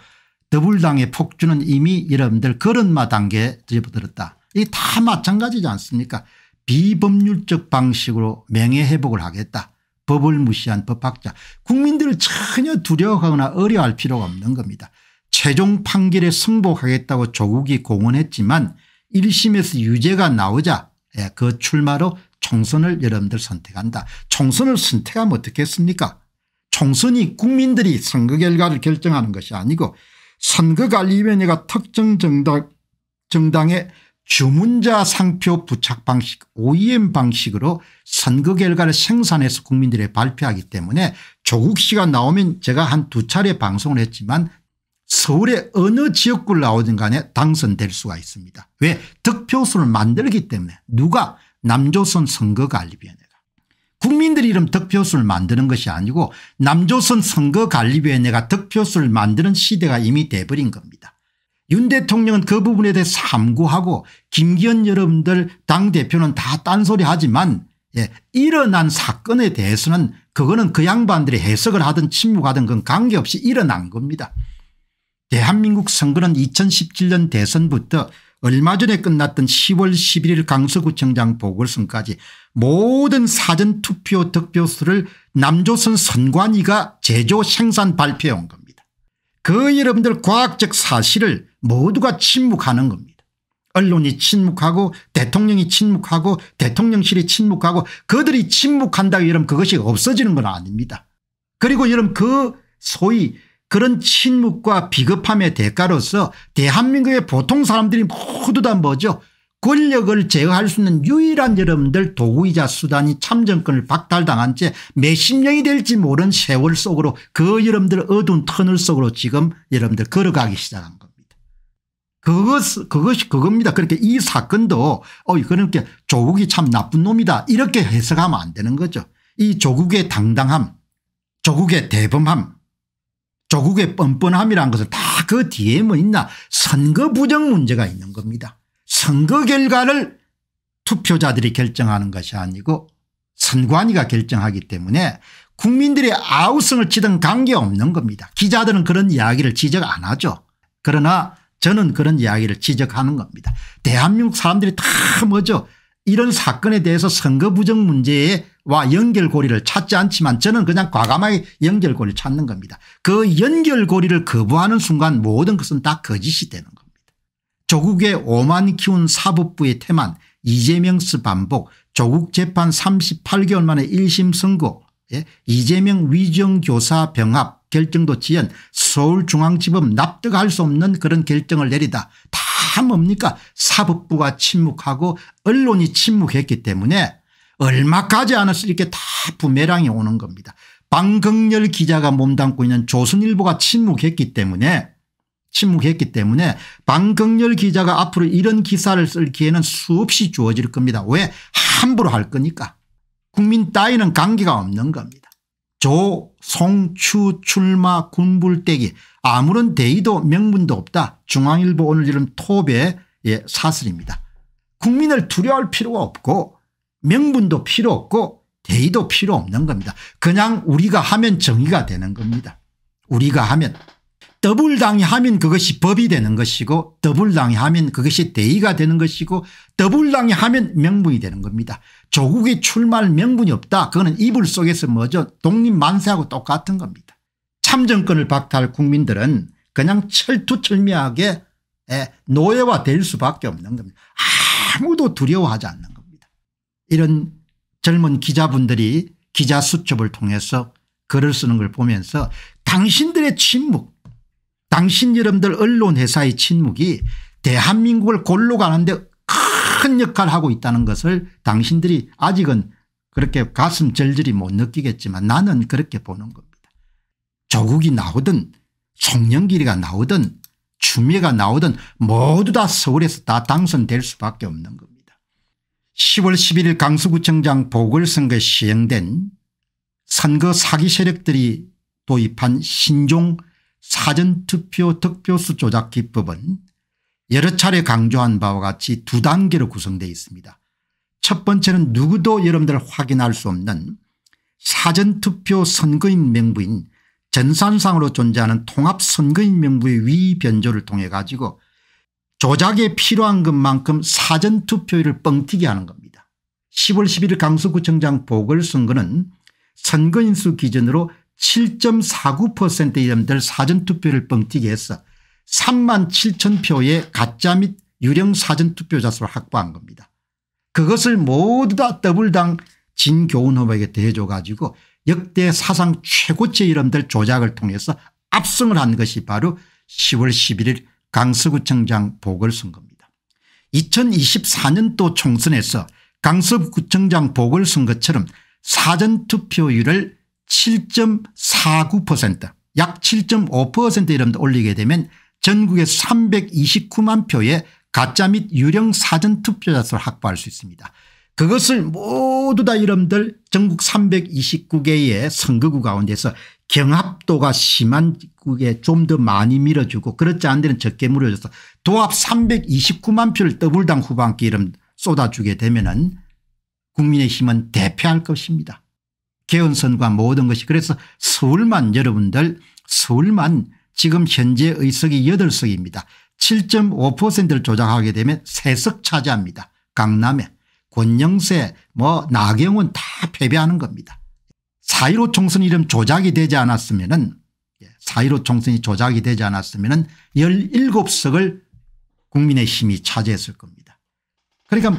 더불당의 폭주는 이미 여러분들 걸음마 단계에 접어들었다. 이게 다 마찬가지지 않습니까 비법률적 방식으로 명예회복을 하겠다. 법을 무시한 법학자 국민들을 전혀 두려워하거나 어려할 워 필요가 없는 겁니다. 최종 판결에 승복하겠다고 조국이 공언했지만 1심에서 유죄가 나오자 예, 그 출마로 총선을 여러분들 선택한다. 총선을 선택하면 어떻겠습니까 총선이 국민들이 선거 결과를 결정하는 것이 아니고 선거관리위원회가 특정 정당, 정당의 주문자 상표 부착 방식 OEM 방식으로 선거 결과를 생산해서 국민들에 발표하기 때문에 조국 씨가 나오면 제가 한 두 차례 방송을 했지만 서울의 어느 지역구를 나오든 간에 당선될 수가 있습니다. 왜 득표수를 만들기 때문에 누가 남조선 선거관리위원회가 국민들 이름 득표수를 만드는 것이 아니고 남조선 선거관리위원회가 득표수를 만드는 시대가 이미 돼버린 겁니다. 윤 대통령은 그 부분에 대해 삼구하고 김기현 여러분들 당대표는 다 딴소리하지만 예, 일어난 사건에 대해서는 그거는 그 양반들이 해석을 하든 침묵하든 그건 관계없이 일어난 겁니다. 대한민국 선거는 2017년 대선부터 얼마 전에 끝났던 10월 11일 강서구청장 보궐선까지 모든 사전투표 득표수를 남조선 선관위가 제조 생산 발표해온 겁니다. 그 여러분들 과학적 사실을 모두가 침묵하는 겁니다. 언론이 침묵하고 대통령이 침묵하고 대통령실이 침묵하고 그들이 침묵한다고 여러분 그것이 없어지는 건 아닙니다. 그리고 여러분 그 소위 그런 침묵과 비겁함의 대가로서 대한민국의 보통 사람들이 모두 다 뭐죠 권력을 제어할 수 있는 유일한 여러분들 도구이자 수단이 참정권을 박탈당한 채 몇십 년이 될지 모른 세월 속으로 그 여러분들 어두운 터널 속으로 지금 여러분들 걸어가기 시작한 겁니다. 그것, 그것이 그겁니다. 그렇게 러니까이 사건도 어 그러니까 조국이 참 나쁜 놈이다 이렇게 해석하면 안 되는 거죠. 이 조국의 당당함 조국의 대범함 조국의 뻔뻔함이란 것을다 그 뒤에 뭐 있나 선거 부정 문제가 있는 겁니다. 선거 결과를 투표자들이 결정하는 것이 아니고 선관위가 결정하기 때문에 국민들이 아우성을 치든 관계없는 겁니다. 기자들은 그런 이야기를 지적 안 하죠. 그러나 저는 그런 이야기를 지적하는 겁니다. 대한민국 사람들이 다 뭐죠 이런 사건에 대해서 선거 부정 문제에 와 연결고리를 찾지 않지만 저는 그냥 과감하게 연결고리를 찾는 겁니다. 그 연결고리를 거부하는 순간 모든 것은 다 거짓이 되는 겁니다. 조국의 오만 키운 사법부의 태만 이재명스 반복 조국 재판 38개월 만에 1심 선고 예? 이재명 위정교사 병합 결정도 지연 서울중앙지법 납득할 수 없는 그런 결정을 내리다 다 뭡니까 사법부가 침묵하고 언론이 침묵했기 때문에 얼마 가지 않았을 이렇게 다 부메랑이 오는 겁니다. 방금열 기자가 몸담고 있는 조선일보가 침묵했기 때문에 침묵했기 때문에 방금열 기자가 앞으로 이런 기사를 쓸 기회는 수없이 주어질 겁니다. 왜 함부로 할 거니까 국민 따위는 관계가 없는 겁니다. 조, 송, 추, 출마, 군불대기 아무런 대의도 명분도 없다. 중앙일보 오늘 이름 톱의 예, 사슬입니다. 국민을 두려워할 필요가 없고 명분도 필요 없고 대의도 필요 없는 겁니다. 그냥 우리가 하면 정의가 되는 겁니다. 우리가 하면. 더블당이 하면 그것이 법이 되는 것이고 더블당이 하면 그것이 대의가 되는 것이고 더블당이 하면 명분이 되는 겁니다. 조국이 출마할 명분이 없다. 그거는 이불 속에서 뭐죠 독립 만세하고 똑같은 겁니다. 참정권을 박탈 국민들은 그냥 철두철미하게 예, 노예화 될 수밖에 없는 겁니다. 아무도 두려워하지 않는 이런 젊은 기자분들이 기자 수첩을 통해서 글을 쓰는 걸 보면서 당신들의 침묵 당신 여러분들 언론회사의 침묵이 대한민국을 골로 가는데 큰 역할을 하고 있다는 것을 당신들이 아직은 그렇게 가슴 절절히 못 느끼겠지만 나는 그렇게 보는 겁니다. 조국이 나오든 송영길이가 나오든 추미애가 나오든 모두 다 서울에서 다 당선될 수밖에 없는 겁니다. 10월 11일 강서구청장 보궐선거에 시행된 선거 사기 세력들이 도입한 신종 사전투표 득표수 조작 기법은 여러 차례 강조한 바와 같이 두 단계로 구성되어 있습니다. 첫 번째는 누구도 여러분들 확인할 수 없는 사전투표 선거인 명부인 전산상으로 존재하는 통합선거인 명부의 위변조를 통해 가지고 조작에 필요한 것만큼 사전투표율을 뻥튀기 하는 겁니다. 10월 11일 강서구청장 보궐선거는 선거인수 기준으로 7.49%의 이름들 사전투표를 뻥튀기 해서 3만 7천 표의 가짜 및 유령 사전투표자 수를 확보한 겁니다. 그것을 모두 다 더블당 진교훈 후에게 대줘 가지고 역대 사상 최고치 의 이름들 조작을 통해서 압승을 한 것이 바로 10월 11일 강서구청장 보궐선거입니다. 2024년도 총선에서 강서구청장 보궐선것처럼 사전투표율을 7.49%약 7.5% 이름 올리게 되면 전국의 329만 표의 가짜 및 유령 사전투표자 수를 확보할 수 있습니다. 그것을 모두 다 이름들 전국 329개의 선거구 가운데서 경합도가 심한 국에 좀 더 많이 밀어주고 그렇지 않은 데는 적게 무려져서 도합 329만 표를 더블당 후반기 이름 쏟아주게 되면은 국민의힘은 대패할 것입니다. 개헌선과 모든 것이 그래서 서울만 여러분들 서울만 지금 현재 의석이 8석입니다. 7.5%를 조작하게 되면 3석 차지합니다. 강남에 권영세 뭐 나경원 다 패배하는 겁니다. 4.15 총선 이름 조작이 되지 않았으면 은4.15 예, 총선이 조작이 되지 않았으면 은 17석을 국민의힘이 차지했을 겁니다. 그러니까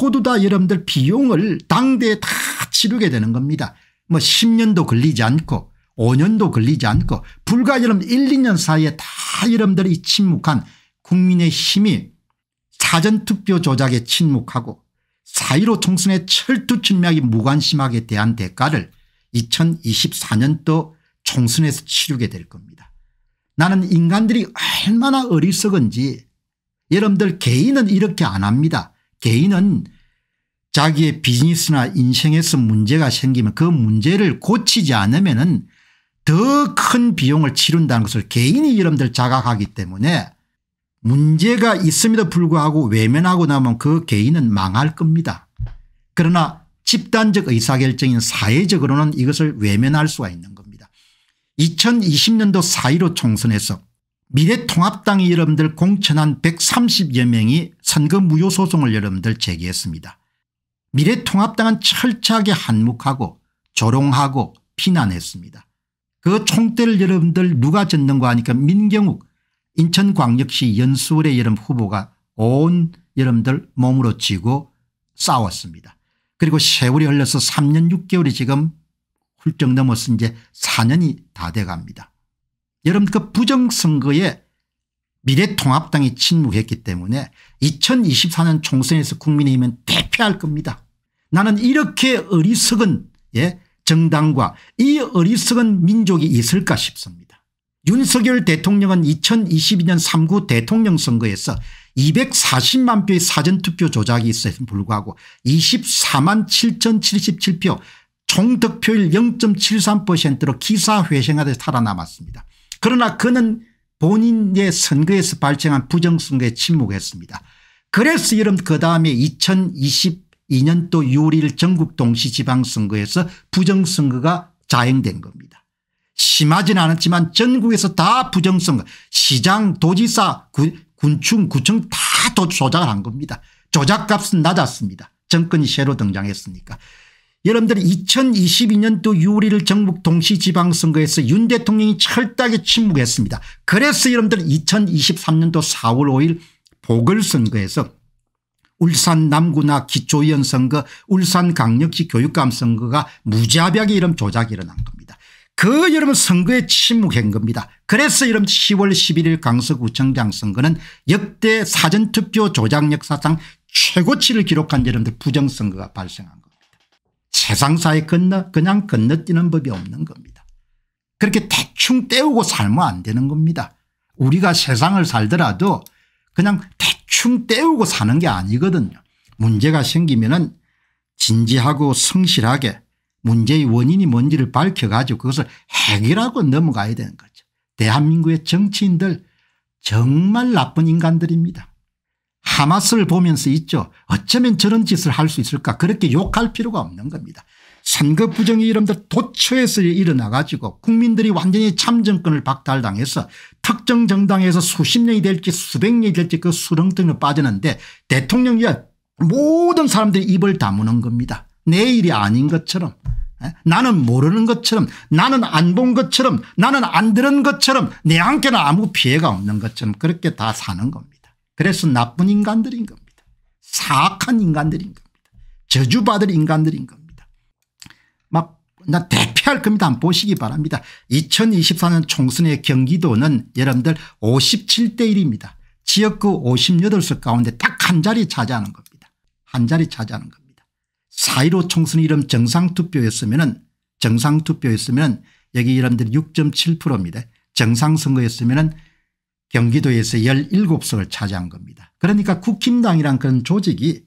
모두 다 여러분들 비용을 당대에 다 치르게 되는 겁니다. 뭐 10년도 걸리지 않고 5년도 걸리지 않고 불과 여러분 1, 2년 사이에 다 여러분들이 침묵한 국민의 힘이 사전투표 조작에 침묵하고 사1로 총선의 철두철미하게 무관심하게 대한 대가를 2024년도 총선에서 치르게 될 겁니다. 나는 인간들이 얼마나 어리석은지 여러분들 개인은 이렇게 안 합니다. 개인은 자기의 비즈니스나 인생에서 문제가 생기면 그 문제를 고치지 않으면 은더 큰 비용을 치른다는 것을 개인이 여러분들 자각하기 때문에 문제가 있음에도 불구하고 외면하고 나면 그 개인은 망할 겁니다. 그러나 집단적 의사결정인 사회적으로는 이것을 외면할 수가 있는 겁니다. 2020년도 4.15 총선에서 미래통합당이 여러분들 공천한 130여 명이 선거 무효 소송을 여러분들 제기했습니다. 미래통합당은 철저하게 한묵하고 조롱하고 비난했습니다. 그 총대를 여러분들 누가 졌는가 하니까 민경욱 인천광역시 연수원의 여름 후보가 온 여러분들 몸으로 쥐고 싸웠습니다. 그리고 세월이 흘러서 3년 6개월이 지금 훌쩍 넘어서 이제 4년이 다 돼갑니다. 여러분 그 부정선거에 미래통합당이 침묵했기 때문에 2024년 총선에서 국민의힘은 대패할 겁니다. 나는 이렇게 어리석은 예 정당과 이 어리석은 민족이 있을까 싶습니다. 윤석열 대통령은 2022년 3구 대통령 선거에서 240만 표의 사전투표 조작이 있음에 불구하고 24만 7,077표 총득표율 0.73%로 기사회생하듯 살아남았습니다. 그러나 그는 본인의 선거에서 발생한 부정선거에 침묵했습니다. 그래서 이런 그 다음에 2022년도 6월 1일 전국 동시지방선거에서 부정선거가 자행된 겁니다. 심하진 않았지만 전국에서 다 부정선거 시장 도지사 군충 구청 다 조작을 한 겁니다. 조작값은 낮았습니다. 정권이 새로 등장했으니까. 여러분들 2022년 도 6월일 전국 동시지방선거에서 윤 대통령이 철저하게 침묵했습니다. 그래서 여러분들 2023년도 4월 5일 보궐선거에서 울산 남구나 기초위원 선거 울산 강력시 교육감 선거가 무자비하게 이런 조작이 일어난 겁니다. 그 여러분 선거에 침묵한 겁니다. 그래서 여러분 10월 11일 강서구청장 선거는 역대 사전투표 조작 역사상 최고치를 기록한 여러분들 부정선거가 발생한 겁니다. 세상사에 건너 그냥 건너뛰는 법이 없는 겁니다. 그렇게 대충 때우고 살면 안 되는 겁니다. 우리가 세상을 살더라도 그냥 대충 때우고 사는 게 아니거든요. 문제가 생기면 진지하고 성실하게 문제의 원인이 뭔지를 밝혀가지고 그것을 해결하고 넘어가야 되는 거죠. 대한민국의 정치인들 정말 나쁜 인간들입니다. 하마스를 보면서 있죠. 어쩌면 저런 짓을 할 수 있을까 그렇게 욕할 필요가 없는 겁니다. 선거 부정이 이름들 도처에서 일어나 가지고 국민들이 완전히 참정권을 박탈당해서 특정 정당에서 수십 년이 될지 수백 년이 될지 그 수렁등에 빠지는데 대통령이 모든 사람들이 입을 다무는 겁니다. 내 일이 아닌 것처럼 예? 나는 모르는 것처럼 나는 안 본 것처럼 나는 안 들은 것처럼 내한께는 아무 피해가 없는 것처럼 그렇게 다 사는 겁니다. 그래서 나쁜 인간들인 겁니다. 사악한 인간들인 겁니다. 저주받을 인간들인 겁니다. 막 나 대표할 겁니다. 한번 보시기 바랍니다. 2024년 총선의 경기도는 여러분들 57대 1입니다. 지역구 58석 그 가운데 딱 한 자리 차지하는 겁니다. 한 자리 차지하는 겁니다. 4.15 총선 이름 정상투표였으면 정상투표였으면 여기 여러분들 6.7%입니다. 정상선거였으면 경기도에서 17석을 차지한 겁니다. 그러니까 국힘당이란 그런 조직이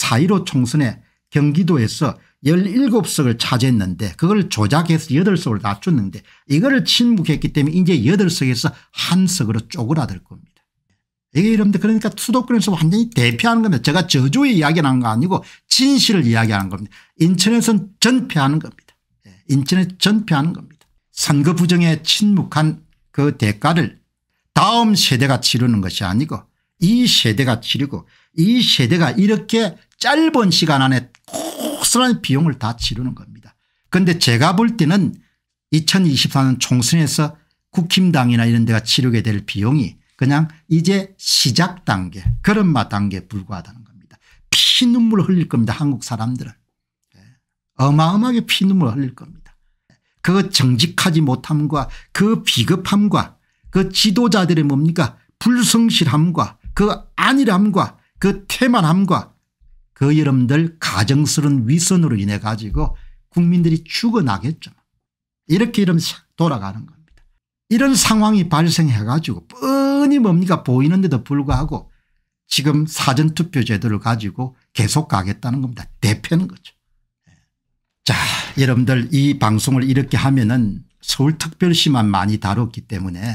4.15 총선에 경기도에서 17석을 차지했는데 그걸 조작해서 8석을 낮췄는데 이거를 침묵했기 때문에 이제 8석에서 한석으로 쪼그라들 겁니다. 이게 여러분들 그러니까 수도권에서 완전히 대피하는 겁니다. 제가 저주의 이야기를 한 거 아니고 진실을 이야기하는 겁니다. 인천에서는 전폐하는 겁니다. 예, 인천에 전폐하는 겁니다. 선거 부정에 침묵한 그 대가를 다음 세대가 치르는 것이 아니고 이 세대가 치르고 이 세대가 이렇게 짧은 시간 안에 고스란히 비용을 다 치르는 겁니다. 그런데 제가 볼 때는 2024년 총선에서 국힘당이나 이런 데가 치르게 될 비용이 그냥 이제 시작 단계 걸음마 단계에 불과하다는 겁니다. 피눈물 흘릴 겁니다. 한국 사람들은. 예. 어마어마하게 피눈물 흘릴 겁니다. 그 정직하지 못함과 그 비겁함과 그 지도자들의 뭡니까 불성실함과 그 안일함과 그 태만함과 그 여러분들 가정스러운 위선으로 인해 가지고 국민들이 죽어나겠죠. 이렇게 이러면 돌아가는 겁니다. 이런 상황이 발생해 가지고 뻔히 뭡니까 보이는데도 불구하고 지금 사전투표 제도를 가지고 계속 가겠다는 겁니다. 대패는 거죠. 예. 자 여러분들 이 방송을 이렇게 하면은 서울특별시만 많이 다뤘기 때문에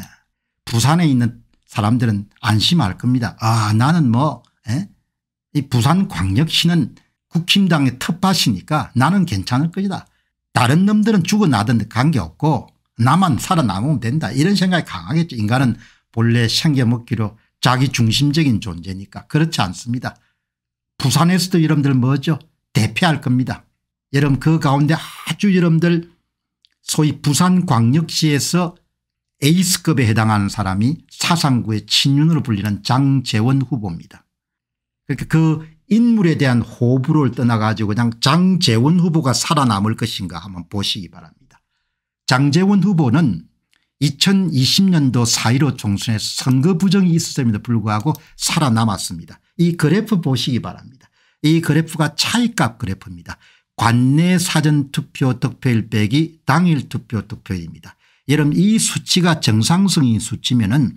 부산에 있는 사람들은 안심할 겁니다. 아 나는 뭐이 부산 광역시는 국힘당의 텃밭이니까 나는 괜찮을 것이다. 다른 놈들은 죽어나든 관계없고 나만 살아남으면 된다 이런 생각이 강하겠죠. 인간은 본래 생겨먹기로 자기 중심적인 존재니까 그렇지 않습니다. 부산에서도 여러분들 뭐죠 대패할 겁니다. 여러분 그 가운데 아주 여러분들 소위 부산광역시에서 에이스급에 해당하는 사람이 사상구의 친윤으로 불리는 장재원 후보입니다. 그러니까 그 인물에 대한 호불호를 떠나가지고 그냥 장재원 후보가 살아남을 것인가 한번 보시기 바랍니다. 장재원 후보는 2020년도 4.15 총선에 선거 부정이 있었음에도 불구하고 살아남았습니다. 이 그래프 보시기 바랍니다. 이 그래프가 차이값 그래프입니다. 관내 사전투표 득표일 빼기 당일 투표 득표일입니다. 여러분 이 수치가 정상성인 수치면은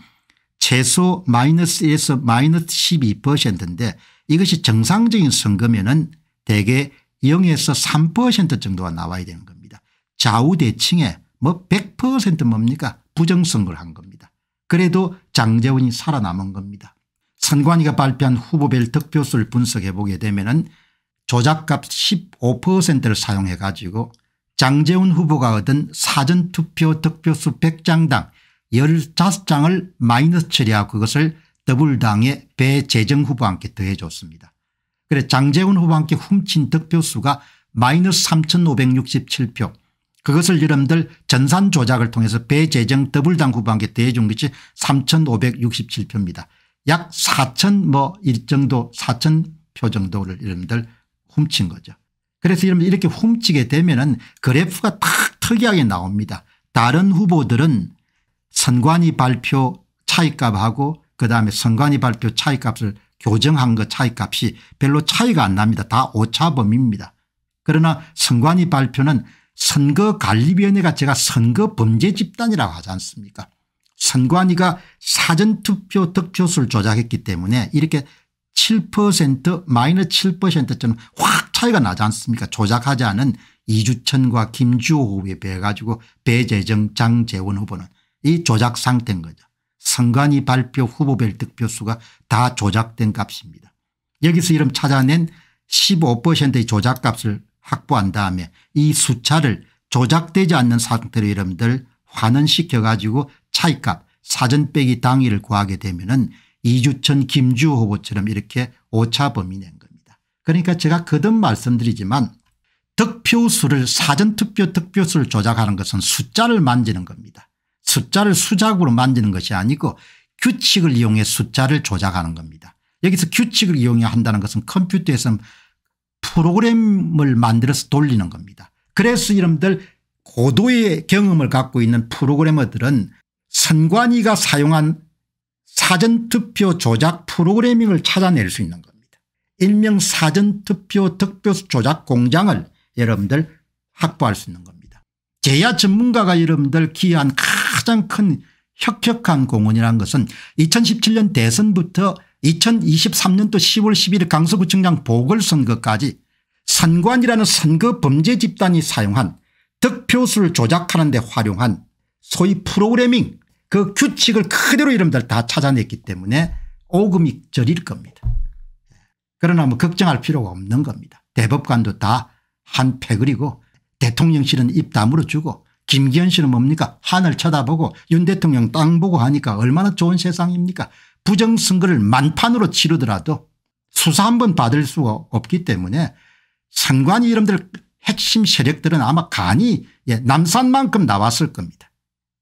최소 마이너스에서 마이너스 12%인데 이것이 정상적인 선거면은 대개 0에서 3% 정도가 나와야 되는 겁니다. 좌우대칭에 뭐 100% 뭡니까 부정선거를 한 겁니다. 그래도 장재원이 살아남은 겁니다. 선관위가 발표한 후보별 득표수를 분석해 보게 되면 은 조작값 15%를 사용해 가지고 장재훈 후보가 얻은 사전투표 득표수 100장당 15장을 마이너스 처리하고 그것을 더블당의 배재정 후보와 함께 더해줬습니다. 그래 장재훈 후보와 함 훔친 득표수가 마이너스 3567표 그것을 여러분들 전산 조작을 통해서 배재정 더블당 후보와 함 더해준 것이 3567표입니다. 약 4천 뭐일 정도 4천 표 정도를 여러분들 훔친 거죠. 그래서 이렇게 훔치게 되면 은 그래프가 탁 특이하게 나옵니다. 다른 후보들은 선관위 발표 차이값하고 그다음에 선관위 발표 차이값을 교정한 것 그 차이값이 별로 차이가 안 납니다. 다 오차범위입니다. 그러나 선관위 발표는 선거관리위원회가 제가 선거범죄집단이라고 하지 않습니까 선관위가 사전투표 득표수를 조작했기 때문에 이렇게 7% 마이너스 7%점 확 차이가 나지 않습니까 조작하지 않은 이주천과 김주호 후보에 비해 가지고 배재정 장재원 후보는 이 조작 상태인 거죠. 선관위 발표 후보별 득표수가 다 조작된 값입니다. 여기서 이름 찾아낸 15%의 조작값을 확보한 다음에 이 수차를 조작되지 않는 상태로 여러분들 환원시켜 가지고 차이값 사전 빼기 당일을 구하게 되면 은 이주천 김주호 후보처럼 이렇게 오차범위 낸 겁니다. 그러니까 제가 거듭 말씀드리지만 득표수를 사전투표 득표수를 조작하는 것은 숫자를 만지는 겁니다. 숫자를 수작으로 만지는 것이 아니고 규칙을 이용해 숫자를 조작하는 겁니다. 여기서 규칙을 이용해 한다는 것은 컴퓨터에서 프로그램을 만들어서 돌리는 겁니다. 그래서 이름들 고도의 경험을 갖고 있는 프로그래머들은 선관위가 사용한 사전투표 조작 프로그래밍을 찾아낼 수 있는 겁니다. 일명 사전투표 득표 조작 공장을 여러분들 확보할 수 있는 겁니다. 제야 전문가가 여러분들 기여한 가장 큰 혁혁한 공헌이라 것은 2017년 대선부터 2023년도 10월 11일 강서구청장 보궐선거까지 선관이라는 선거 범죄 집단이 사용한 득표수를 조작하는 데 활용한 소위 프로그래밍 그 규칙을 그대로 이름들 다 찾아냈기 때문에 오금이 저릴 겁니다. 그러나 뭐 걱정할 필요가 없는 겁니다. 대법관도 다 한 패그리고 대통령실은 입 다물어 주고 김기현 씨는 뭡니까 하늘 쳐다보고 윤 대통령 땅 보고 하니까 얼마나 좋은 세상입니까 부정선거를 만판으로 치르더라도 수사 한번 받을 수가 없기 때문에 선관위 이름들 핵심 세력들은 아마 간이 예, 남산만큼 나왔을 겁니다.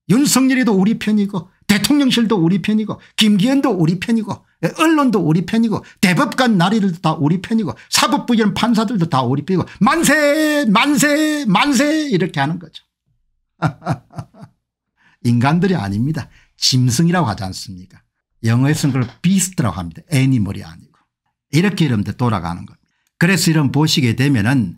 윤석열이도 우리 편이고 대통령실도 우리 편이고 김기현도 우리 편이고 예, 언론도 우리 편이고 대법관 나리들도 다 우리 편이고 사법부 이런 판사들도 다 우리 편이고 만세 만세 만세 이렇게 하는 거죠. 인간들이 아닙니다. 짐승이라고 하지 않습니까 영어에서는 그걸 비스트라고 합니다. 애니멀이 아니고. 이렇게 이름들 돌아가는 겁니다. 그래서 이런 보시게 되면 은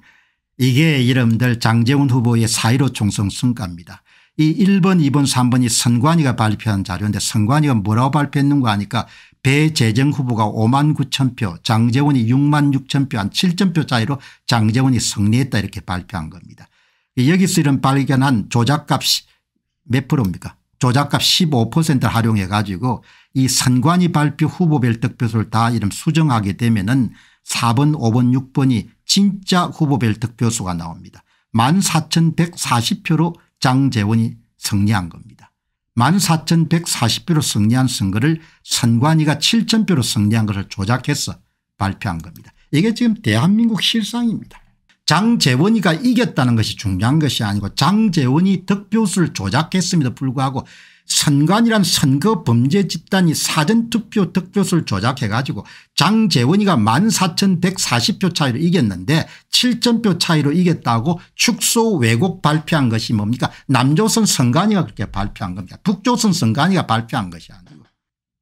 이게 이름들 장재훈 후보의 사이로 총선 승가입니다. 이 1번 2번 3번이 선관위가 발표한 자료인데 선관위가 뭐라고 발표했는가 하니까 배재정 후보가 5만 9천 표 장재원이 6만 6천 표한 7천 표 차이로 장재원이 승리했다 이렇게 발표한 겁니다. 여기서 이런 발견한 조작값몇 프로입니까 조작값 15%를 활용해 가지고 이 선관위 발표 후보별 득표수를 다 이름 수정하게 되면은 4번 5번 6번이 진짜 후보별 득표수가 나옵니다. 14,140표로 장재원이 승리한 겁니다. 14,140표로 승리한 선거를 선관위가 7,000표로 승리한 것을 조작해서 발표한 겁니다. 이게 지금 대한민국 실상입니다. 장재원이가 이겼다는 것이 중요한 것이 아니고 장재원이 득표수를 조작했음에도 불구하고 선관이란 선거 범죄 집단이 사전투표 득표수를 조작해 가지고 장재원이가 14,140표 차이로 이겼는데 7점표 차이로 이겼다고 축소 왜곡 발표한 것이 뭡니까 남조선 선관위가 그렇게 발표한 겁니다. 북조선 선관위가 발표한 것이 아니고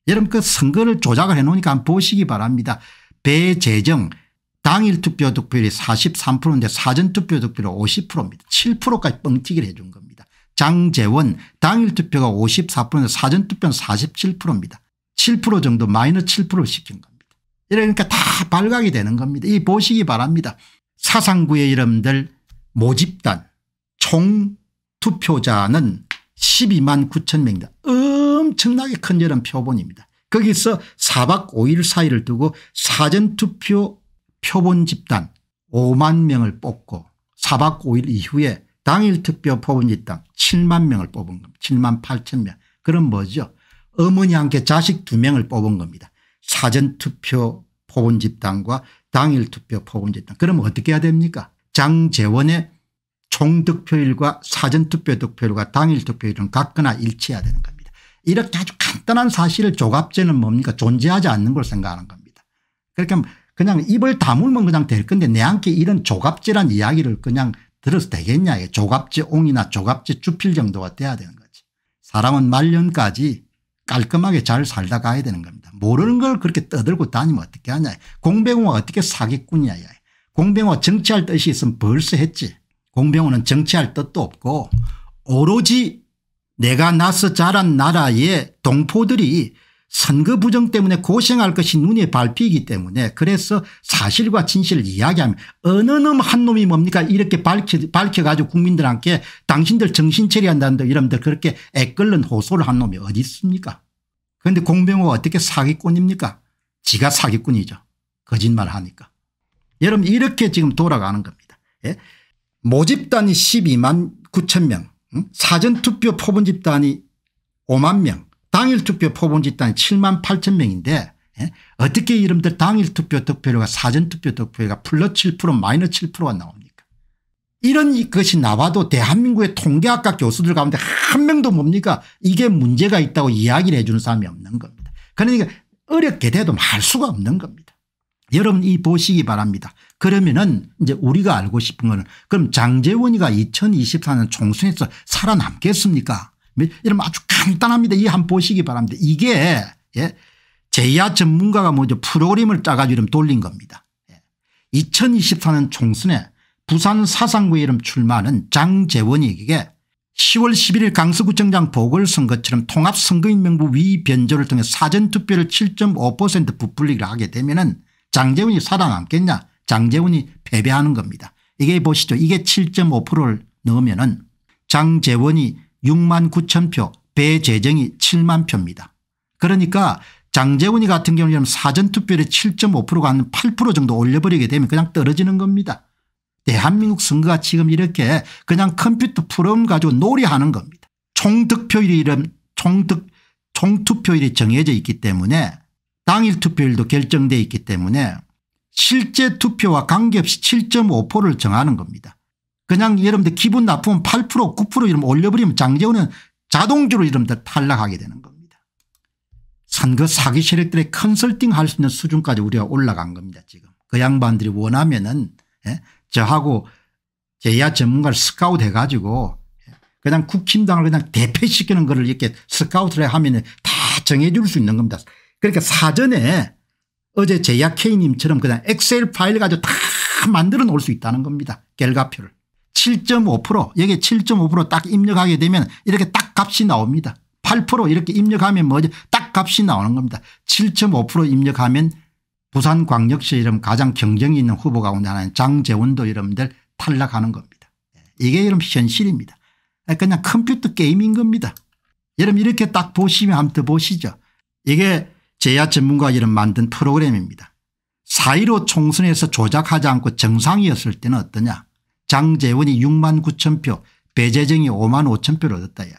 여러분 그 선거를 조작을 해놓으니까 한번 보시기 바랍니다. 배재정 당일 투표 득표율이 43%인데 사전투표 득표율 이 50%입니다. 7%까지 뻥튀기를 해준 겁니다. 장재원 당일 투표가 54%에서 사전투표는 47%입니다. 7% 정도 마이너스 7%를 시킨 겁니다. 이러니까 다 발각이 되는 겁니다. 이 보시기 바랍니다. 사상구의 이름들 모집단 총 투표자는 12만 9천 명입니다 엄청나게 큰저론 표본입니다. 거기서 4박 5일 사이를 두고 사전투표 표본 집단 5만 명을 뽑고 4박 5일 이후에 당일 투표 뽑은 이땅 7만 명을 뽑은 겁니다. 7만 8천 명. 그럼 뭐죠? 어머니 함께 자식 2명을 뽑은 겁니다. 사전투표 뽑은 집단과 당일 투표 뽑은 집단. 그럼 어떻게 해야 됩니까? 장재원의 총득표율과 사전투표 득표율과 당일 투표율은 같거나 일치해야 되는 겁니다. 이렇게 아주 간단한 사실을 조갑제는 뭡니까 존재하지 않는 걸 생각하는 겁니다. 그러니까 그냥 입을 다물면 그냥 될 건데 내한테 이런 조갑제란 이야기를 그냥 들어서 되겠냐 조갑지 옹이나 조갑지 주필 정도가 돼야 되는 거지. 사람은 말년까지 깔끔하게 잘 살다 가야 되는 겁니다. 모르는 걸 그렇게 떠들고 다니면 어떻게 하냐. 공병호가 어떻게 사기꾼이야. 공병호 정치할 뜻이 있으면 벌써 했지. 공병호는 정치할 뜻도 없고 오로지 내가 나서 자란 나라의 동포들이 선거 부정 때문에 고생할 것이 눈에 밟히기 때문에 그래서 사실과 진실을 이야기하면 어느 놈 한 놈이 뭡니까 이렇게 밝혀, 밝혀 가지고 국민들한테 당신들 정신 처리한다는데 이러분들 그렇게 애끓는 호소를 한 놈이 어디 있습니까 그런데 공병호가 어떻게 사기꾼입니까 지가 사기꾼이죠 거짓말 하니까 여러분 이렇게 지금 돌아가는 겁니다 예? 모집단이 12만 9천 명 응? 사전투표 포본 집단이 5만 명 당일 투표 포본 집단이 7만 8천 명인데 예? 어떻게 이름들 당일 투표 득표율과 사전 투표 득표율과 플러스 7% 마이너스 7%가 나옵니까 이런 것이 나와도 대한민국의 통계학과 교수들 가운데 한 명도 뭡니까 이게 문제가 있다고 이야기를 해주는 사람이 없는 겁니다. 그러니까 어렵게 돼도 할 수가 없는 겁니다. 여러분 이 보시기 바랍니다. 그러면은 이제 우리가 알고 싶은 거는 그럼 장재원이가 2024년 총선에서 살아남겠습니까 이런 아주 간단합니다. 이한 보시기 바랍니다. 이게 예 제야 전문가가 먼저 프로그램을 짜가지고 이름 돌린 겁니다. 2024년 예. 총선에 부산 사상구에 이름 출마하는 장재원에게 10월 11일 강서구청장 보궐선거처럼 통합선거인명부 위변조를 통해 사전투표를 7.5% 부풀리기를 하게 되면 은 장재훈이 살아남겠냐 장재훈이 패배하는 겁니다. 이게 보시죠. 이게 7.5%를 넣으면 은 장재원이 6만 9천 표, 배재정이 7만 표입니다. 그러니까 장재훈이 같은 경우는 사전투표율이 7.5%가 한 8% 정도 올려버리게 되면 그냥 떨어지는 겁니다. 대한민국 선거가 지금 이렇게 그냥 컴퓨터 프롬 가지고 놀이하는 겁니다. 총득표율이 이런 총득 총투표율이 정해져 있기 때문에 당일 투표율도 결정되어 있기 때문에 실제 투표와 관계없이 7.5%를 정하는 겁니다. 그냥 여러분들 기분 나쁘면 8% 9% 이러면 올려버리면 장재훈은 자동주로이러분 탈락하게 되는 겁니다. 선거 사기 세력들의 컨설팅 할 수 있는 수준까지 우리가 올라간 겁니다 지금. 그 양반들이 원하면은 예? 저하고 제야 전문가를 스카우트 해가지고 예? 그냥 국힘당을 그냥 대패시키는 거를 이렇게 스카우트를 하면 다 정해줄 수 있는 겁니다. 그러니까 사전에 어제 제야 K님처럼 그냥 엑셀 파일 가지고 다 만들어 놓을 수 있다는 겁니다. 결과표를. 7.5% 이게 7.5%딱 입력하게 되면 이렇게 딱 값이 나옵니다. 8% 이렇게 입력하면 뭐죠? 딱 값이 나오는 겁니다. 7.5% 입력하면 부산광역시 이름 가장 경쟁이 있는 후보 가운데 하나인 장재원도 이름들 탈락하는 겁니다. 이게 이름 현실입니다. 그냥 컴퓨터 게임인 겁니다. 여러분 이렇게 딱 보시면 한번 보시죠. 이게 제야 전문가 이름 만든 프로그램입니다. 4.15 총선에서 조작하지 않고 정상이었을 때는 어떠냐 장재원이 6만 9천 표 배재정이 5만 5천 표를 얻었다 이야기.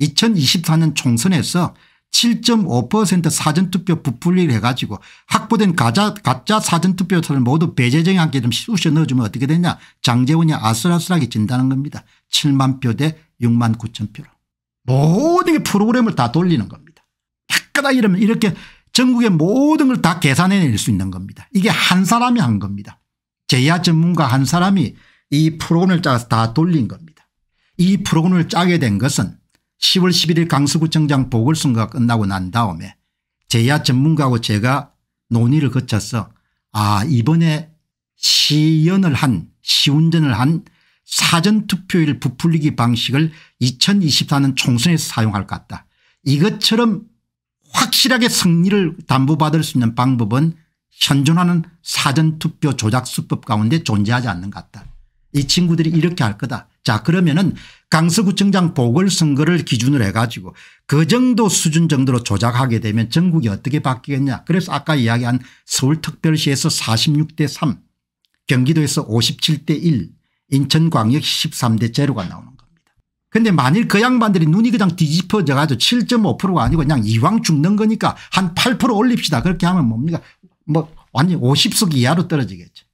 2024년 총선에서 7.5% 사전투표 부풀리를 해가지고 확보된 가짜, 가짜 사전투표를 모두 배재정한테 좀 쑤셔 넣어주면 어떻게 되냐 장재원이 아슬아슬하게 진다는 겁니다. 7만 표 대 6만 9천 표로. 모든 게 프로그램을 다 돌리는 겁니다. 헷간다 이러면 이렇게 전국의 모든 걸 다 계산해낼 수 있는 겁니다. 이게 한 사람이 한 겁니다. 제야 전문가 한 사람이 이 프로그램을 짜서 다 돌린 겁니다. 이 프로그램을 짜게 된 것은 10월 11일 강서구청장 보궐선거가 끝나고 난 다음에 제야 전문가하고 제가 논의를 거쳐서 아 이번에 시연을 한 시운전을 한 사전투표일 부풀리기 방식을 2024년 총선에서 사용할 것 같다. 이것처럼 확실하게 승리를 담보받을 수 있는 방법은 현존하는 사전투표 조작수법 가운데 존재하지 않는 것 같다. 이 친구들이 이렇게 할 거다. 자 그러면은 강서구청장 보궐선거를 기준으로 해가지고 그 정도 수준 정도로 조작하게 되면 전국이 어떻게 바뀌겠냐. 그래서 아까 이야기한 서울특별시에서 46대 3 경기도에서 57대 1 인천광역시 13대 0가 나오는 겁니다. 근데 만일 그 양반들이 눈이 그냥 뒤집어져 가지고 7.5%가 아니고 그냥 이왕 죽는 거니까 한 8% 올립시다. 그렇게 하면 뭡니까 뭐 완전 히 50석 이하로 떨어지겠죠.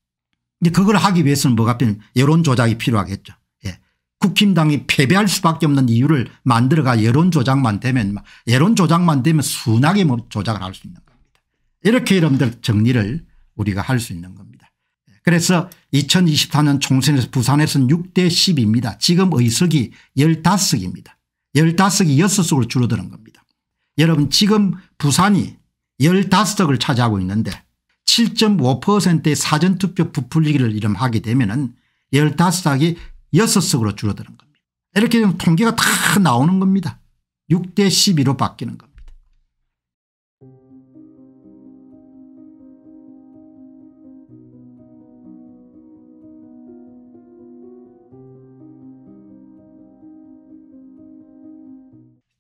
이제 그걸 하기 위해서는 뭐가 필요 여론 조작이 필요하겠죠. 예. 국힘당이 패배할 수밖에 없는 이유를 만들어가 여론 조작만 되면 여론 조작만 되면 순하게 뭐 조작을 할 수 있는 겁니다. 이렇게 여러분들 정리를 우리가 할 수 있는 겁니다. 예. 그래서 2024년 총선에서 부산에서는 6대 10입니다. 지금 의석이 15석입니다. 15석이 6석으로 줄어드는 겁니다. 여러분 지금 부산이 15석을 차지하고 있는데 7.5%의 사전투표 부풀리기를 이름 하게 되면 은 15석이 6석으로 줄어드는 겁니다. 이렇게 되면 통계가 다 나오는 겁니다. 6대 12로 바뀌는 겁니다.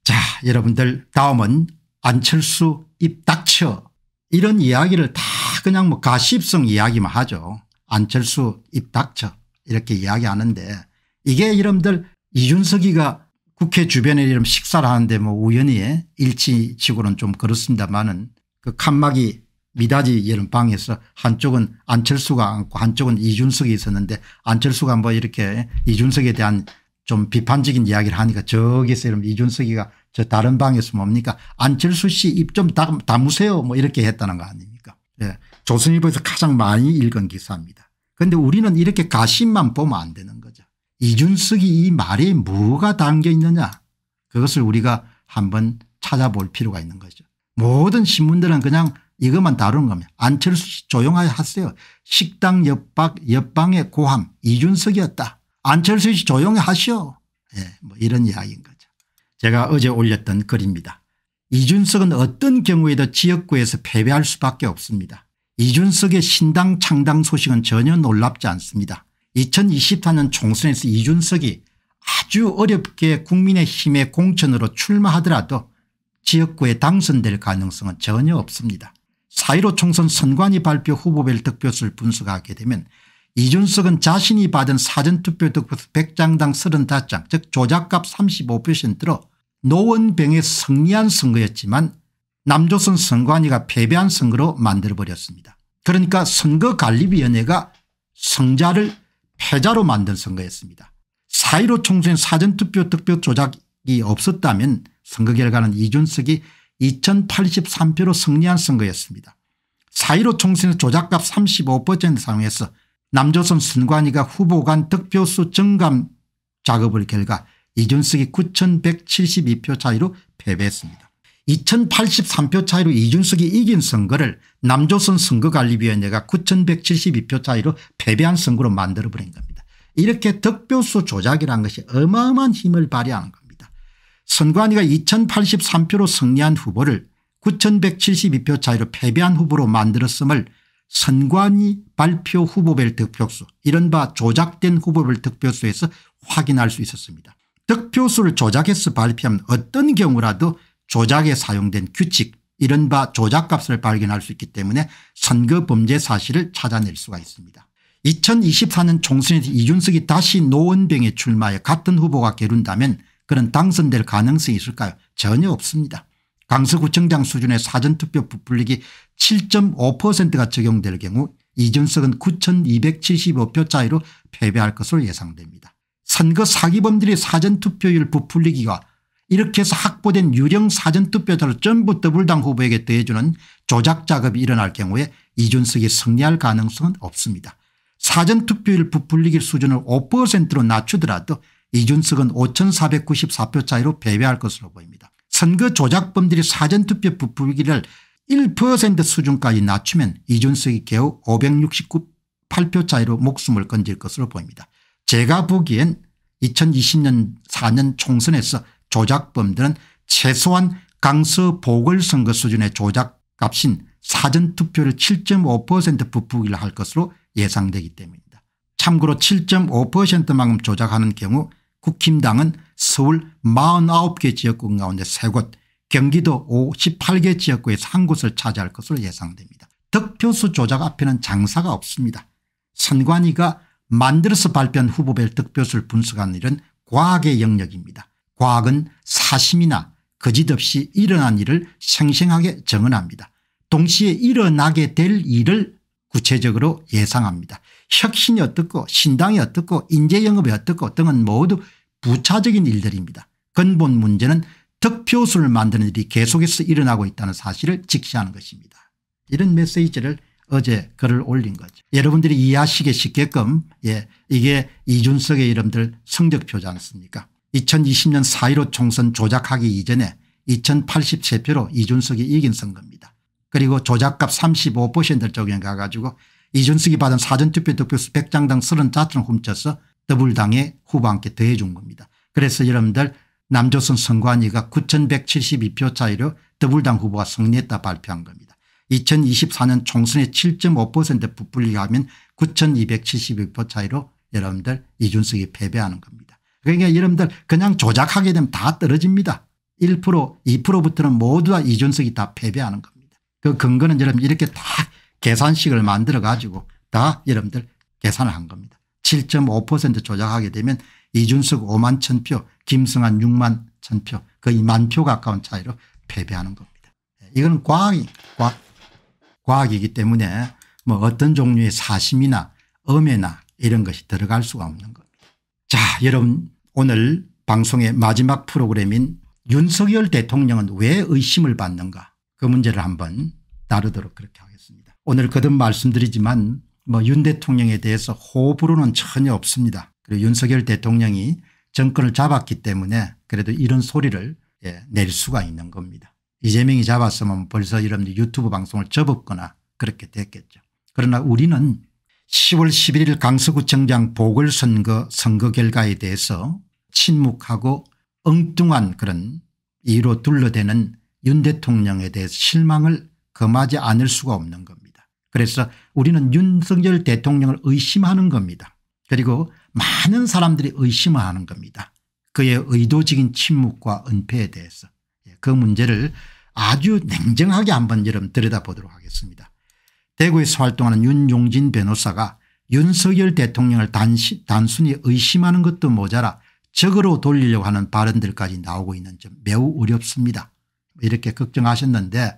자 여러분들 다음은 안철수 입 닥쳐 이런 이야기를 다 그냥 뭐 가십성 이야기만 하죠. 안철수 입 닥쳐 이렇게 이야기하는데 이게 이름들 이준석이가 국회 주변에 이름 식사를 하는데 뭐 우연히 일치식으로는좀 그렇습니다만은 그 칸막이 미닫이 이런 방에서 한쪽은 안철수가 앉고 한쪽은 이준석이 있었는데 안철수가 뭐 이렇게 이준석에 대한 좀 비판적인 이야기를 하니까 저기서 이런 이준석이가 저 다른 방에서 뭡니까 안철수 씨 입 좀 담으세요 뭐 이렇게 했다는 거 아닙니까 네. 조선일보에서 가장 많이 읽은 기사입니다. 그런데 우리는 이렇게 가심만 보면 안 되는 거죠. 이준석이 이 말에 뭐가 담겨 있느냐 그것을 우리가 한번 찾아볼 필요가 있는 거죠. 모든 신문들은 그냥 이것만 다루는 겁니다. 안철수 씨 조용하게 하세요. 식당 옆박 옆방의 고함 이준석이었다. 안철수 씨 조용히 하시오. 예, 뭐 이런 이야기인 거죠. 제가 어제 올렸던 글입니다. 이준석은 어떤 경우에도 지역구에서 패배할 수밖에 없습니다. 이준석의 신당 창당 소식은 전혀 놀랍지 않습니다. 2024년 총선에서 이준석이 아주 어렵게 국민의힘의 공천으로 출마하더라도 지역구에 당선될 가능성은 전혀 없습니다. 4.15 총선 선관위 발표 후보별 득표수를 분석하게 되면 이준석은 자신이 받은 사전투표 득표수 100장당 35장 즉 조작값 35%로 노원병의 승리한 선거였지만 남조선 선관위가 패배한 선거로 만들어버렸습니다. 그러니까 선거관리위원회가 승자를 패자로 만든 선거였습니다. 4.15 총선 사전투표 득표 조작이 없었다면 선거 결과는 이준석이 2083표로 승리한 선거였습니다. 4.15 총선의 조작값 35% 상황에서 남조선 선관위가 후보 간 득표수 증감 작업을 결과 이준석이 9172표 차이로 패배했습니다. 2083표 차이로 이준석이 이긴 선거를 남조선 선거관리위원회가 9172표 차이로 패배한 선거로 만들어버린 겁니다. 이렇게 득표수 조작이라는 것이 어마어마한 힘을 발휘하는 겁니다. 선관위가 2083표로 승리한 후보를 9172표 차이로 패배한 후보로 만들었음을 선관위 발표 후보별 득표수 이른바 조작된 후보별 득표수에서 확인할 수 있었습니다. 득표수를 조작해서 발표하면 어떤 경우라도 조작에 사용된 규칙 이른바 조작값을 발견할 수 있기 때문에 선거 범죄 사실을 찾아낼 수가 있습니다. 2024년 총선에서 이준석이 다시 노원병에 출마해 같은 후보가 겨룬다면 그런 당선될 가능성이 있을까요 전혀 없습니다. 강서구청장 수준의 사전투표 부풀리기 7.5%가 적용될 경우 이준석은 9275표 차이로 패배할 것으로 예상됩니다. 선거 사기범들이 사전투표율 부풀리기가 이렇게 해서 확보된 유령 사전투표자를 전부 더블당 후보에게 더해주는 조작작업이 일어날 경우에 이준석이 승리할 가능성은 없습니다. 사전투표율 부풀리기 수준을 5%로 낮추더라도 이준석은 5494표 차이로 패배할 것으로 보입니다. 선거 조작범들이 사전투표 부풀기를 1% 수준까지 낮추면 이준석이 겨우 569표 차이로 목숨을 건질 것으로 보입니다. 제가 보기엔 2020년 4년 총선에서 조작범들은 최소한 강서 보궐선거 수준의 조작값인 사전투표를 7.5% 부풀기를 할 것으로 예상되기 때문이다 참고로 7.5%만큼 조작하는 경우 국힘당은 서울 49개 지역구 가운데 3곳 경기도 58개 지역구에서 한 곳을 차지할 것으로 예상됩니다. 득표수 조작 앞에는 장사가 없습니다. 선관위가 만들어서 발표한 후보별 득표수를 분석하는 일은 과학의 영역입니다. 과학은 사심이나 거짓없이 일어난 일을 생생하게 증언합니다 동시에 일어나게 될 일을 구체적으로 예상합니다. 혁신이 어떻고 신당이 어떻고 인재영업이 어떻고 등은 모두 부차적인 일들입니다. 근본 문제는 득표수를 만드는 일이 계속해서 일어나고 있다는 사실을 직시하는 것입니다. 이런 메시지를 어제 글을 올린 거죠. 여러분들이 이해하시게 쉽게끔 예 이게 이준석의 이름들 성적표지 않습니까 2020년 4.15 총선 조작하기 이전에 2083표로 이준석이 이긴 선거입니다. 그리고 조작값 35%를 적용해 가지고 이준석이 받은 사전투표 득표수 100장당 35장 훔쳐서 더블당의 후반께 더해 준 겁니다. 그래서 여러분들 남조선 선관위가 9172표 차이로 더블당 후보가 승리했다 발표한 겁니다. 2024년 총선의 7.5% 부풀리하면 9272표 차이로 여러분들 이준석이 패배하는 겁니다. 그러니까 여러분들 그냥 조작하게 되면 다 떨어집니다. 1% 2%부터는 모두 다 이준석이 다 패배하는 겁니다. 그 근거는 여러분 이렇게 다 계산식을 만들어 가지고 다 여러분들 계산을 한 겁니다. 7.5% 조작하게 되면 이준석 5만 0표김승환 6만 그 0표 거의 만 표 가까운 차이로 패배하는 겁니다. 예, 이거는 과학이 과학. 과학이기 때문에 뭐 어떤 종류의 사심이나 엄해나 이런 것이 들어갈 수가 없는 겁니다. 자 여러분 오늘 방송의 마지막 프로그램인 윤석열 대통령은 왜 의심을 받는가 그 문제를 한번 다루도록 그렇게 하겠습니다. 오늘 거듭 말씀드리지만 뭐 윤 대통령에 대해서 호불호는 전혀 없습니다. 그리고 윤석열 대통령이 정권을 잡았기 때문에 그래도 이런 소리를 예, 낼 수가 있는 겁니다. 이재명이 잡았으면 벌써 여러 이런 유튜브 방송을 접었거나 그렇게 됐겠죠. 그러나 우리는 10월 11일 강서구청장 보궐선거 선거 결과에 대해서 침묵하고 엉뚱한 그런 이로 둘러대는 윤 대통령에 대해서 실망을 금하지 않을 수가 없는 겁니다. 그래서 우리는 윤석열 대통령을 의심하는 겁니다. 그리고 많은 사람들이 의심하는 겁니다. 그의 의도적인 침묵과 은폐에 대해서. 그 문제를 아주 냉정하게 한번 여러분 들여다보도록 하겠습니다. 대구에서 활동하는 윤용진 변호사가 윤석열 대통령을 단시, 단순히 의심하는 것도 모자라 적으로 돌리려고 하는 발언들까지 나오고 있는 점 매우 어렵습니다. 이렇게 걱정하셨는데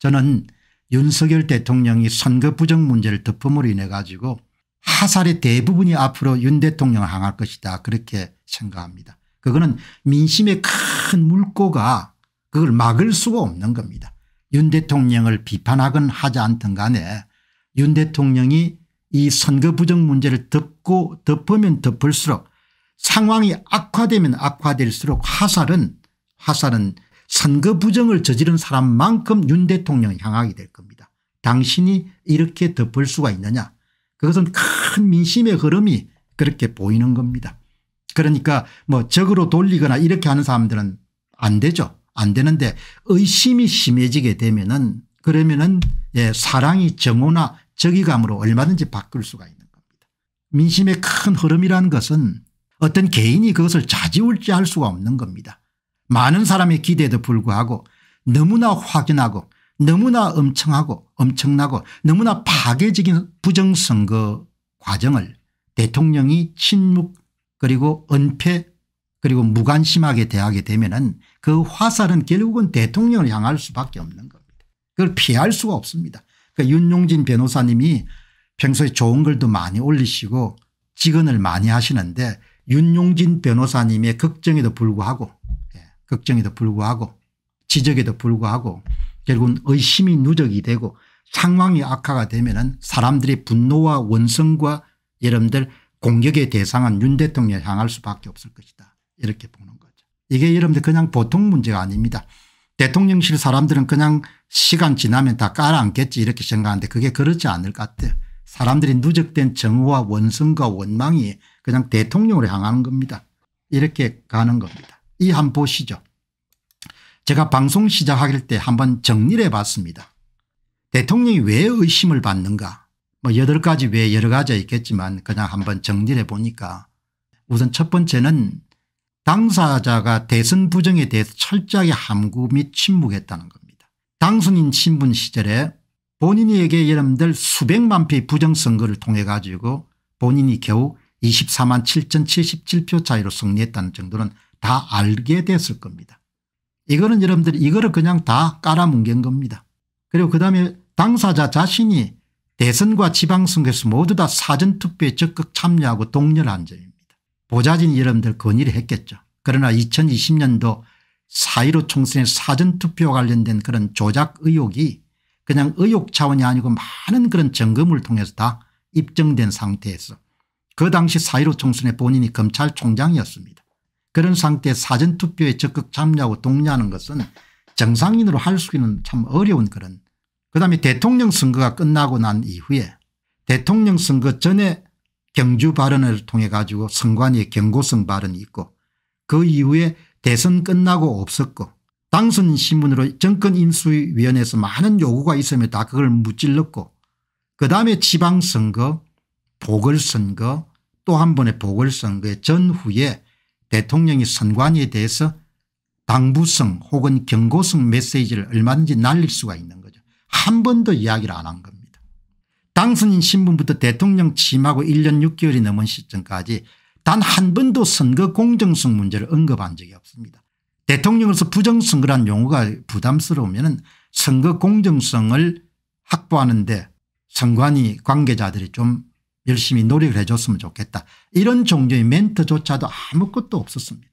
저는 윤석열 대통령이 선거 부정 문제를 덮음으로 인해 가지고 하살의 대부분이 앞으로 윤 대통령을 항할 것이다 그렇게 생각합니다. 그거는 민심의 큰 물꼬가 그걸 막을 수가 없는 겁니다. 윤 대통령을 비판하건 하지 않든 간에 윤 대통령이 이 선거 부정 문제를 덮고 덮으면 덮을수록 상황이 악화되면 악화될수록 화살은 화살은 선거 부정을 저지른 사람만큼 윤 대통령 향하게 될 겁니다. 당신이 이렇게 덮을 수가 있느냐 그것은 큰 민심의 흐름이 그렇게 보이는 겁니다. 그러니까 뭐 적으로 돌리거나 이렇게 하는 사람들은 안 되죠. 안 되는데 의심이 심해지게 되면은 그러면은 예, 사랑이 정오나 적의감으로 얼마든지 바꿀 수가 있는 겁니다. 민심의 큰 흐름이라는 것은 어떤 개인이 그것을 자지울지할 수가 없는 겁니다. 많은 사람의 기대에도 불구하고 너무나 확연하고 너무나 엄청하고 엄청나고 너무나 파괴적인 부정선거 과정을 대통령이 침묵 그리고 은폐 그리고 무관심하게 대하게 되면 은그 화살은 결국은 대통령을 향할 수밖에 없는 겁니다. 그걸 피할 수가 없습니다. 그러니까 윤용진 변호사님이 평소에 좋은 글도 많이 올리시고 직언을 많이 하시는데 윤용진 변호사님의 걱정에도 불구하고 예, 걱정에도 불구하고 지적에도 불구하고 결국은 의심이 누적이 되고 상황이 악화가 되면 은 사람들의 분노와 원성과 여러분들 공격의 대상은 윤 대통령을 향할 수밖에 없을 것이다 이렇게 보는 거예요. 이게 여러분들 그냥 보통 문제가 아닙니다. 대통령실 사람들은 그냥 시간 지나면 다 깔아앉겠지 이렇게 생각하는데 그게 그렇지 않을 것 같아요. 사람들이 누적된 정우와 원성과 원망이 그냥 대통령으로 향하는 겁니다. 이렇게 가는 겁니다. 이한 보시죠. 제가 방송 시작할 때 한번 정리를 해봤습니다. 대통령이 왜 의심을 받는가 뭐 여덟 가지 왜 여러 가지가 있겠지만 그냥 한번 정리를 해보니까 우선 첫 번째는 당사자가 대선 부정에 대해서 철저하게 함구 및 침묵했다는 겁니다. 당선인 신분 시절에 본인에게 여러분들 수백만 표 부정선거를 통해 가지고 본인이 겨우 24만 7,077표 차이로 승리했다는 정도는 다 알게 됐을 겁니다. 이거는 여러분들 이거를 그냥 다 깔아뭉갠 겁니다. 그리고 그다음에 당사자 자신이 대선과 지방선거에서 모두 다 사전투표에 적극 참여하고 동렬한 점입니다. 보좌진 여러분들 건의를 했겠죠. 그러나 2020년도 4.15 총선의 사전투표 관련된 그런 조작 의혹이 그냥 의혹 차원이 아니고 많은 그런 점검을 통해서 다 입증된 상태에서 그 당시 4.15총선의 본인이 검찰총장이었습니다. 그런 상태에 사전투표에 적극 참여하고 동의하는 것은 정상인으로 할 수 있는 참 어려운 그런 그다음에 대통령 선거가 끝나고 난 이후에 대통령 선거 전에 경주 발언을 통해 가지고 선관위의 경고성 발언이 있고 그 이후에 대선 끝나고 없었고 당선 신문으로 정권인수위원회에서 많은 요구가 있으며 다 그걸 무찔렀고 그다음에 지방선거 보궐선거 또 한 번의 보궐선거의 전후에 대통령이 선관위에 대해서 당부성 혹은 경고성 메시지를 얼마든지 날릴 수가 있는 거죠. 한 번도 이야기를 안 한 겁니다. 당선인 신분부터 대통령 취임하고 1년 6개월이 넘은 시점까지 단 한 번도 선거 공정성 문제를 언급한 적이 없습니다. 대통령으로서 부정선거란 용어가 부담스러우면 선거 공정성을 확보하는데 선관위 관계자들이 좀 열심히 노력을 해줬으면 좋겠다. 이런 종류의 멘트조차도 아무것도 없었습니다.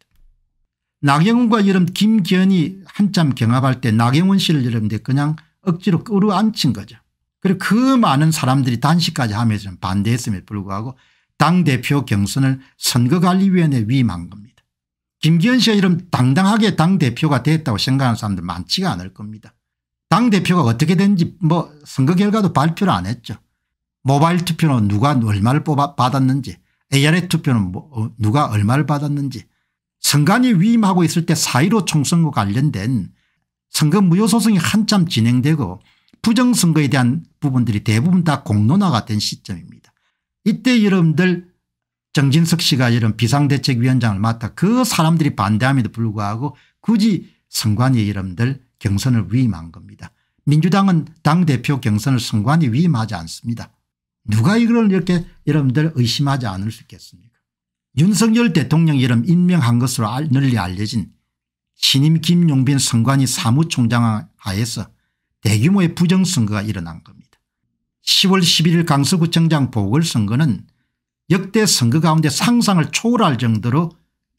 나경원과 여 이름 김기현이 한참 경합할 때 나경원 씨를 여러분들 그냥 억지로 끌어안친 거죠. 그리고 그 많은 사람들이 단식까지 하면서 반대했음에 도 불구하고 당대표 경선을 선거관리위원회에 위임한 겁니다. 김기현 씨가 이런 당당하게 당대표가 됐다고 생각하는 사람들 많지가 않을 겁니다. 당대표가 어떻게 된지 뭐 선거 결과도 발표를 안 했죠. 모바일 투표는 누가 얼마를 뽑아 받았는지 ARS 투표는 뭐 어, 누가 얼마를 받았는지 선관위 위임하고 있을 때 4.15 총선과 관련된 선거 무효 소송이 한참 진행되고 부정선거에 대한 부분들이 대부분 다 공론화가 된 시점입니다. 이때 여러분들 정진석 씨가 이런 비상대책위원장을 맡아 그 사람들이 반대함에도 불구하고 굳이 선관위 여러분들 경선을 위임한 겁니다. 민주당은 당대표 경선을 선관위 위임하지 않습니다. 누가 이걸 이렇게 여러분들 의심하지 않을 수 있겠습니까 윤석열 대통령 이름 임명한 것으로 널리 알려진 신임 김용빈 선관위 사무총장 하에서 대규모의 부정선거가 일어난 겁니다. 10월 11일 강서구청장 보궐선거는 역대 선거 가운데 상상을 초월할 정도로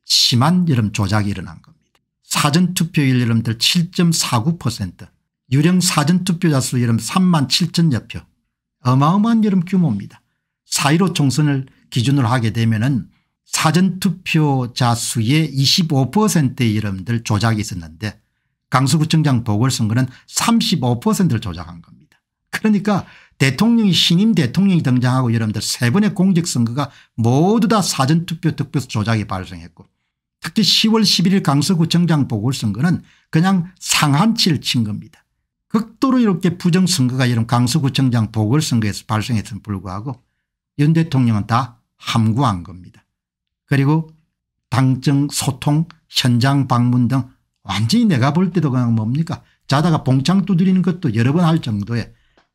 심한 여름 조작이 일어난 겁니다. 사전투표율 여러분들 7.49% 유령 사전투표자 수 여름 3만 7천여 표 어마어마한 여름 규모입니다. 4.15 총선을 기준으로 하게 되면 은 사전투표자 수의 25%의 여러분들 조작이 있었는데 강서구청장 보궐선거는 35%를 조작한 겁니다. 그러니까 대통령이 신임 대통령이 등장하고 여러분들 세 번의 공직선거가 모두 다 사전투표 득표수 조작이 발생했고 특히 10월 11일 강서구청장 보궐선거는 그냥 상한치를 친 겁니다. 극도로 이렇게 부정선거가 이런 강서구청장 보궐선거에서 발생했음 불구하고 윤 대통령은 다 함구한 겁니다. 그리고 당정 소통 현장 방문 등 완전히 내가 볼 때도 그냥 뭡니까 자다가 봉창 두드리는 것도 여러 번 할 정도의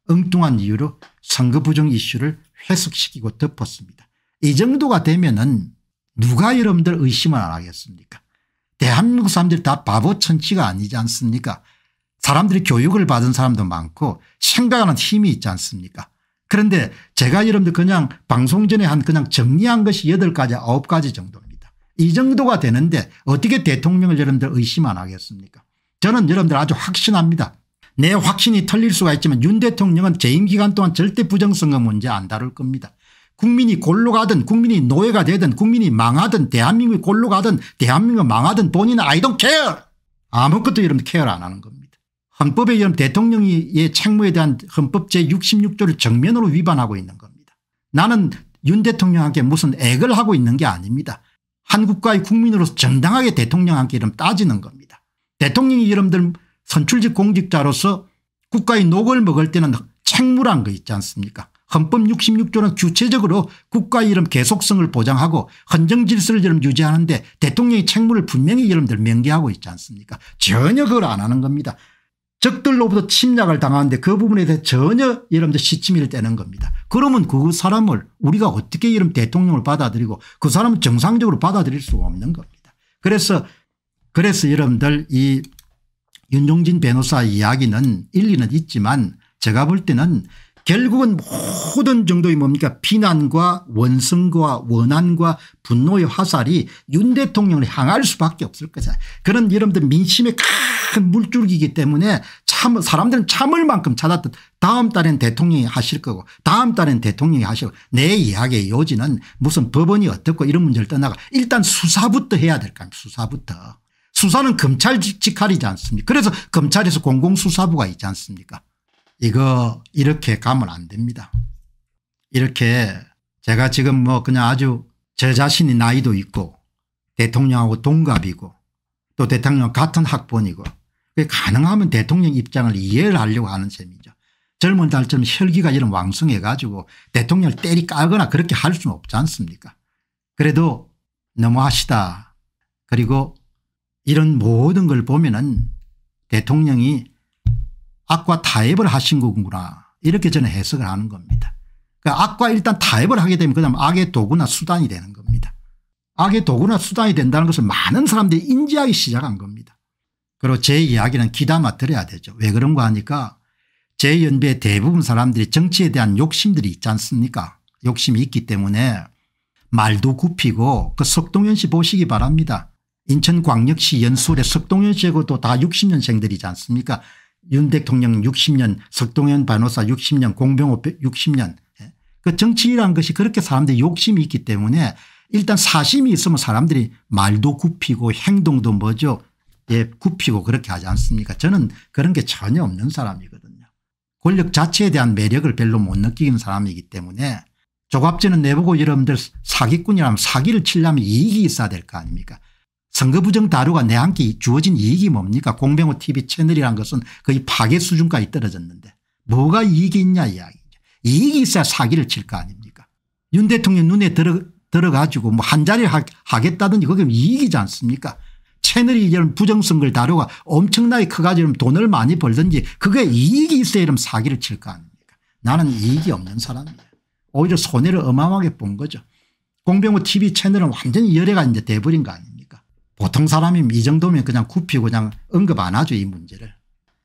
엉뚱한 이유로 선거 부정 이슈를 해석시키고 덮었습니다. 이 정도가 되면 은 누가 여러분들 의심을 안 하겠습니까 대한민국 사람들이 다 바보 천치가 아니지 않습니까 사람들이 교육을 받은 사람도 많고 생각하는 힘이 있지 않습니까 그런데 제가 여러분들 그냥 방송 전에 한 그냥 정리한 것이 8가지 9가지 정도 이 정도가 되는데 어떻게 대통령을 여러분들 의심 안 하겠습니까 저는 여러분들 아주 확신합니다. 내 확신이 틀릴 수가 있지만 윤 대통령은 재임 기간 동안 절대 부정선거 문제 안 다룰 겁니다. 국민이 골로 가든 국민이 노예가 되든 국민이 망하든 대한민국이 골로 가든 대한민국이 망하든 본인은 I don't care 아무것도 여러분 들 케어를 안 하는 겁니다. 헌법에 의하면 대통령의 책무에 대한 헌법 제66조를 정면으로 위반하고 있는 겁니다. 나는 윤대통령에게 무슨 액을 하고 있는 게 아닙니다. 한국과의 국민으로서 정당하게 대통령한테 이름 따지는 겁니다. 대통령이 여러분들 선출직 공직자로서 국가의 녹을 먹을 때는 책무란 거 있지 않습니까 헌법 66조는 주체적으로 국가의 이름 계속성을 보장하고 헌정 질서를 이름 유지하는데 대통령의 책무를 분명히 여러분들 명기하고 있지 않습니까 전혀 그걸 안 하는 겁니다. 적들로부터 침략을 당하는데 그 부분에 대해 전혀 여러분들 시치미를 떼는 겁니다. 그러면 그 사람을 우리가 어떻게 이런 대통령을 받아들이고 그 사람을 정상적으로 받아들일 수가 없는 겁니다. 그래서 그래서 여러분들 이 윤종진 변호사 이야기는 일리는 있지만 제가 볼 때는 결국은 모든 정도의 뭡니까 비난과 원성과 원한과 분노의 화살이 윤 대통령을 향할 수밖에 없을 거잖 그런 여러분들 민심의 큰 물줄기이기 때문에 참 사람들은 참을 만큼 찾았던 다음 달엔 대통령이 하실 거고 다음 달엔 대통령이 하시고 내 이야기의 요지는 무슨 법원이 어떻고 이런 문제를 떠나가 일단 수사부터 해야 될겁니 수사부터. 수사는 검찰 직할이지 않습니까 그래서 검찰에서 공공수사부가 있지 않습니까 이거 이렇게 가면 안 됩니다. 이렇게 제가 지금 뭐 그냥 아주 제 자신이 나이도 있고 대통령하고 동갑이고 또 대통령 같은 학번이고 가능하면 대통령 입장을 이해를 하려고 하는 셈이죠. 젊은 딸처럼 혈기가 이런 왕성해 가지고 대통령을 때리 깔거나 그렇게 할 수는 없지 않습니까 그래도 너무하시다. 그리고 이런 모든 걸 보면 은 대통령이 악과 타협을 하신 거구나 이렇게 저는 해석을 하는 겁니다. 그러니까 악과 일단 타협을 하게 되면 그다음 악의 도구나 수단이 되는 겁니다. 악의 도구나 수단이 된다는 것을 많은 사람들이 인지하기 시작한 겁니다. 그리고 제 이야기는 귀담아 들어야 되죠. 왜 그런가 하니까 제 연배 대부분 사람들이 정치에 대한 욕심들이 있지 않습니까 욕심이 있기 때문에 말도 굽히고 그 석동현 씨 보시기 바랍니다. 인천광역시 연수원의 석동현 씨하고도 다 60년생들이지 않습니까 윤 대통령 60년 석동현 반호사 60년 공병호 60년 예. 그 정치란 것이 그렇게 사람들이 욕심이 있기 때문에 일단 사심이 있으면 사람들이 말도 굽히고 행동도 뭐죠 예 굽히고 그렇게 하지 않습니까 저는 그런 게 전혀 없는 사람이거든요 권력 자체에 대한 매력을 별로 못 느끼는 사람이기 때문에 조갑제는 내보고 여러분들 사기꾼이라면 사기를 치려면 이익이 있어야 될 거 아닙니까 선거부정 다루가 내한테 주어진 이익이 뭡니까 공병호 tv 채널이란 것은 거의 파괴 수준까지 떨어졌는데 뭐가 이익이 있냐 이야기죠. 이익이 있어야 사기를 칠 거 아닙니까 윤 대통령 눈에 들어, 들어가지고 뭐 한자리 하겠다든지 그게 이익이지 않습니까 채널이 이런 부정선거를 다루가 엄청나게 커가지고 돈을 많이 벌든지 그게 이익이 있어야 이런 사기를 칠 거 아닙니까 나는 이익이 없는 사람이에요 오히려 손해를 어마어마하게 본 거죠 공병호 tv 채널은 완전히 열애가 이제 돼버린 거 아닙니까 보통 사람이면 이 정도면 그냥 굽히고 그냥 언급 안 하죠 이 문제를.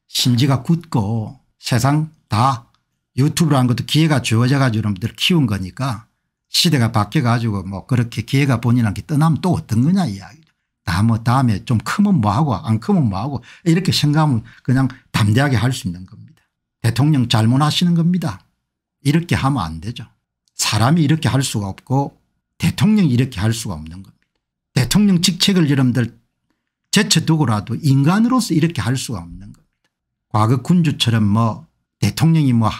심지가 굳고 세상 다 유튜브라는 것도 기회가 주어져 가지고 여러분들 키운 거니까 시대가 바뀌어 가지고 뭐 그렇게 기회가 본인한테 떠나면 또 어떤 거냐 이야기 다뭐 다음에 좀 크면 뭐하고 안 크면 뭐하고 이렇게 생각하면 그냥 담대하게 할 수 있는 겁니다. 대통령 잘못하시는 겁니다. 이렇게 하면 안 되죠. 사람이 이렇게 할 수가 없고 대통령이 이렇게 할 수가 없는 겁니다. 대통령 직책을 여러분들 제쳐두고라도 인간으로서 이렇게 할 수가 없는 겁니다. 과거 군주처럼 뭐 대통령이 뭐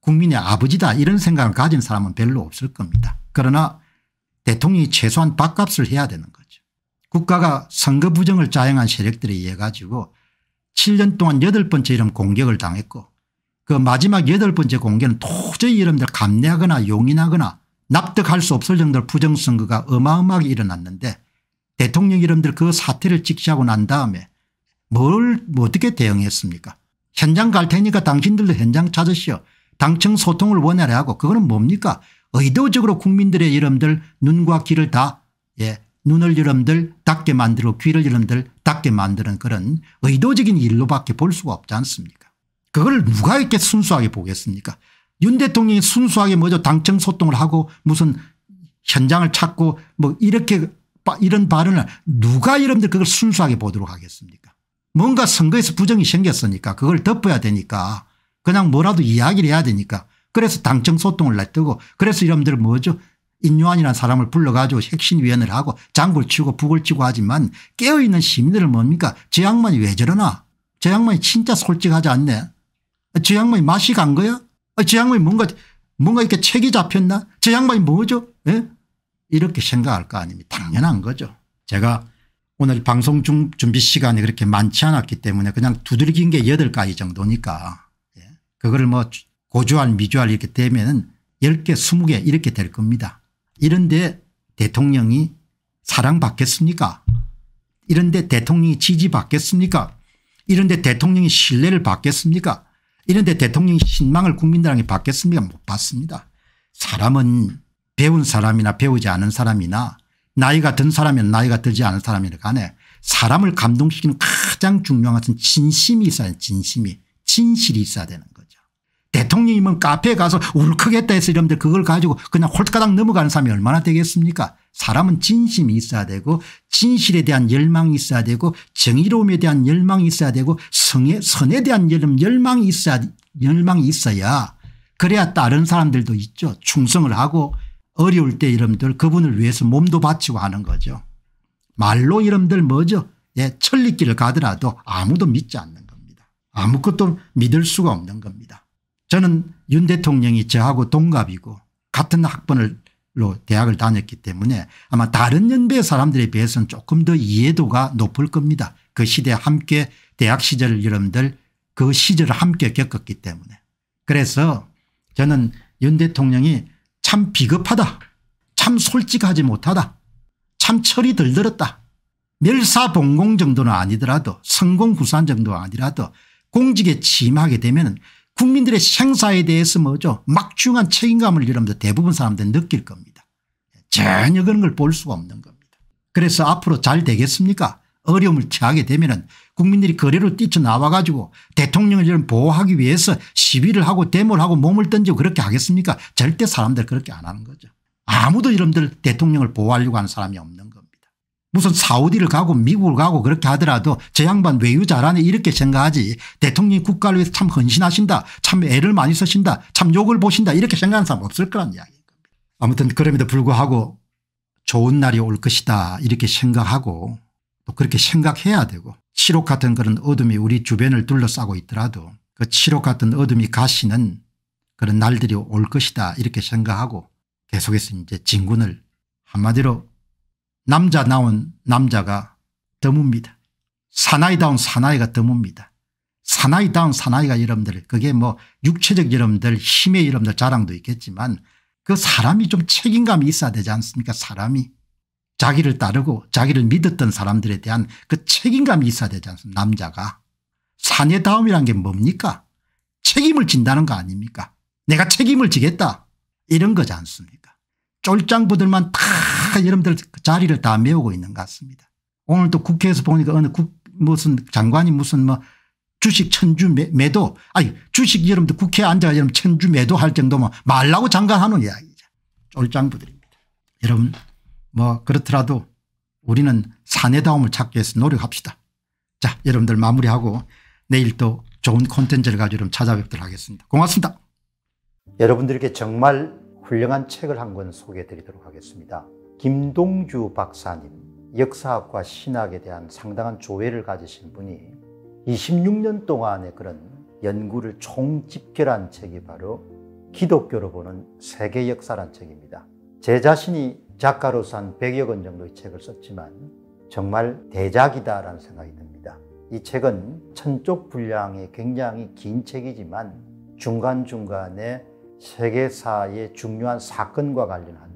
국민의 아버지다 이런 생각을 가진 사람은 별로 없을 겁니다. 그러나 대통령이 최소한 밥값을 해야 되는 거죠. 국가가 선거 부정을 자행한 세력들에 의해 가지고 7년 동안 8 번째 이런 공격을 당했고 그 마지막 8 번째 공격은 도저히 여러분들 감내하거나 용인하거나 납득할 수 없을 정도로 부정선거가 어마어마하게 일어났는데 대통령 이름들 그 사태를 직시하고 난 다음에 뭘 뭐 어떻게 대응했습니까 현장 갈 테니까 당신들도 현장 찾으시오. 당청 소통을 원하려 하고 그거는 뭡니까 의도적으로 국민들의 이름들 눈과 귀를 다 예, 눈을 이름들 닦게 만들고 귀를 이름들 닦게 만드는 그런 의도적인 일로밖에 볼 수가 없지 않습니까 그걸 누가 이렇게 순수하게 보겠습니까 윤 대통령이 순수하게 먼저 당청 소통을 하고 무슨 현장을 찾고 뭐 이렇게 이런 발언을 누가 여러분들 그걸 순수하게 보도록 하겠습니까 뭔가 선거에서 부정이 생겼으니까 그걸 덮어야 되니까 그냥 뭐라도 이야기를 해야 되니까 그래서 당청 소통을 놔두고 그래서 여러분들 뭐죠 인요한이라는 사람을 불러가지고 혁신위원회를 하고 장굴 치고 북을 치고 하지만 깨어있는 시민들은 뭡니까 저 양반이 왜 저러나 저 양반이 진짜 솔직하지 않네 저 양반이 맛이 간 거야 어, 저 양반이 뭔가 뭔가 이렇게 책이 잡혔나 저 양반이 뭐죠 예? 이렇게 생각할 거 아닙니까 당연한 거죠. 제가 오늘 방송 중 준비 시간이 그렇게 많지 않았기 때문에 그냥 두들긴 게 8가지 정도니까 예. 그거를 뭐 고주알 미주알 이렇게 되면 은 10개 20개 이렇게 될 겁니다. 이런데 대통령이 사랑받겠습니까 이런데 대통령이 지지받겠습니까 이런데 대통령이 신뢰를 받겠습니까 이런데 대통령이 신망을 국민들에게 받겠습니까 못 받습니다. 사람은 배운 사람이나 배우지 않은 사람이나 나이가 든 사람이나 나이가 들지 않은 사람이나 간에 사람을 감동시키는 가장 중요한 것은 진심이 있어야 돼 진심이 진실이 있어야 되는 거죠. 대통령이면 카페에 가서 울컥했다 해서 이러면 그걸 가지고 그냥 홀가닥 넘어가는 사람이 얼마나 되겠습니까 사람은 진심이 있어야 되고 진실에 대한 열망이 있어야 되고 정의로움에 대한 열망이 있어야 되고 성에, 선에 대한 열망이 있어야 열망이 있어야 그래야 다른 사람들도 있죠. 충성을 하고 어려울 때 이름들 그분을 위해서 몸도 바치고 하는 거죠. 말로 이름들 뭐죠? 예, 천리길을 가더라도 아무도 믿지 않는 겁니다. 아무것도 믿을 수가 없는 겁니다. 저는 윤 대통령이 저하고 동갑이고 같은 학번으로 대학을 다녔기 때문에 아마 다른 연배 사람들에 비해서는 조금 더 이해도가 높을 겁니다. 그 시대에 함께 대학 시절 여러분들 그 시절을 함께 겪었기 때문에 그래서 저는 윤 대통령이 참 비겁하다. 참 솔직하지 못하다. 참 철이 들들었다. 멸사봉공 정도는 아니더라도 성공구산 정도는 아니라도 공직에 취임하게 되면 국민들의 생사에 대해서 뭐죠 막중한 책임감을 여러분들 대부분 사람들이 느낄 겁니다. 전혀 그런 걸 볼 수가 없는 겁니다. 그래서 앞으로 잘 되겠습니까 어려움을 피하게 되면 국민들이 거리로 뛰쳐나와가지고 대통령을 보호하기 위해서 시위를 하고 데모를 하고 몸을 던지고 그렇게 하겠습니까 절대 사람들 그렇게 안 하는 거죠. 아무도 이름들 대통령을 보호하려고 하는 사람이 없는 겁니다. 무슨 사우디를 가고 미국을 가고 그렇게 하더라도 저 양반 외유 잘하네 이렇게 생각하지 대통령이 국가를 위해서 참 헌신하신다 참 애를 많이 쓰신다 참 욕을 보신다 이렇게 생각하는 사람 없을 거란 이야기입니다. 아무튼 그럼에도 불구하고 좋은 날이 올 것이다 이렇게 생각하고 또 그렇게 생각해야 되고 칠옥 같은 그런 어둠이 우리 주변을 둘러싸고 있더라도 그 칠옥 같은 어둠이 가시는 그런 날들이 올 것이다 이렇게 생각하고 계속해서 이제 진군을 한마디로 남자 나온 남자가 드뭅니다. 사나이다운 사나이가 드뭅니다. 사나이다운 사나이가 여러분들 그게 뭐 육체적 여러분들 힘의 여러분들 자랑도 있겠지만 그 사람이 좀 책임감이 있어야 되지 않습니까 사람이 자기를 따르고 자기를 믿었던 사람들에 대한 그 책임감이 있어야 되지 않습니까 남자가. 사내다움이란 게 뭡니까 책임을 진다는 거 아닙니까 내가 책임을 지겠다 이런 거지 않습니까 쫄짱부들만 다 여러분들 자리를 다 메우고 있는 것 같습니다. 오늘 도 국회에서 보니까 어느 국 무슨 장관이 무슨 뭐 주식 천주 매, 매도 아니 주식 여러분들 국회에 앉아가 여러분 천주 매도할 정도면 말라고 장관하는 이야기죠. 쫄짱부들입니다. 여러분 뭐 그렇더라도 우리는 사내다움을 찾기 위해서 노력합시다. 자 여러분들 마무리하고 내일 또 좋은 콘텐츠를 가지고 여러분 찾아뵙도록 하겠습니다. 고맙습니다. 여러분들께 정말 훌륭한 책을 한 권 소개해 드리도록 하겠습니다. 김동주 박사님 역사학과 신학에 대한 상당한 조회를 가지신 분이 26년 동안의 그런 연구를 총집결한 책이 바로 기독교로 보는 세계 역사란 책입니다. 제 자신이 작가로서 한 100여 권 정도의 책을 썼지만 정말 대작이다라는 생각이 듭니다. 이 책은 천쪽 분량의 굉장히 긴 책이지만 중간중간에 세계사의 중요한 사건과 관련한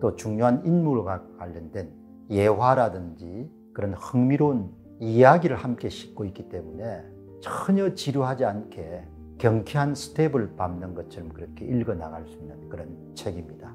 또 중요한 인물과 관련된 예화라든지 그런 흥미로운 이야기를 함께 싣고 있기 때문에 전혀 지루하지 않게 경쾌한 스텝을 밟는 것처럼 그렇게 읽어 나갈 수 있는 그런 책입니다.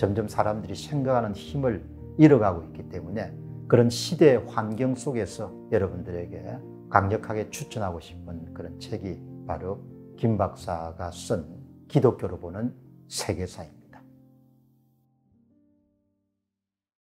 점점 사람들이 생각하는 힘을 잃어가고 있기 때문에 그런 시대 의 환경 속에서 여러분들에게 강력하게 추천하고 싶은 그런 책이 바로 김 박사가 쓴 기독교로 보는 세계사입니다.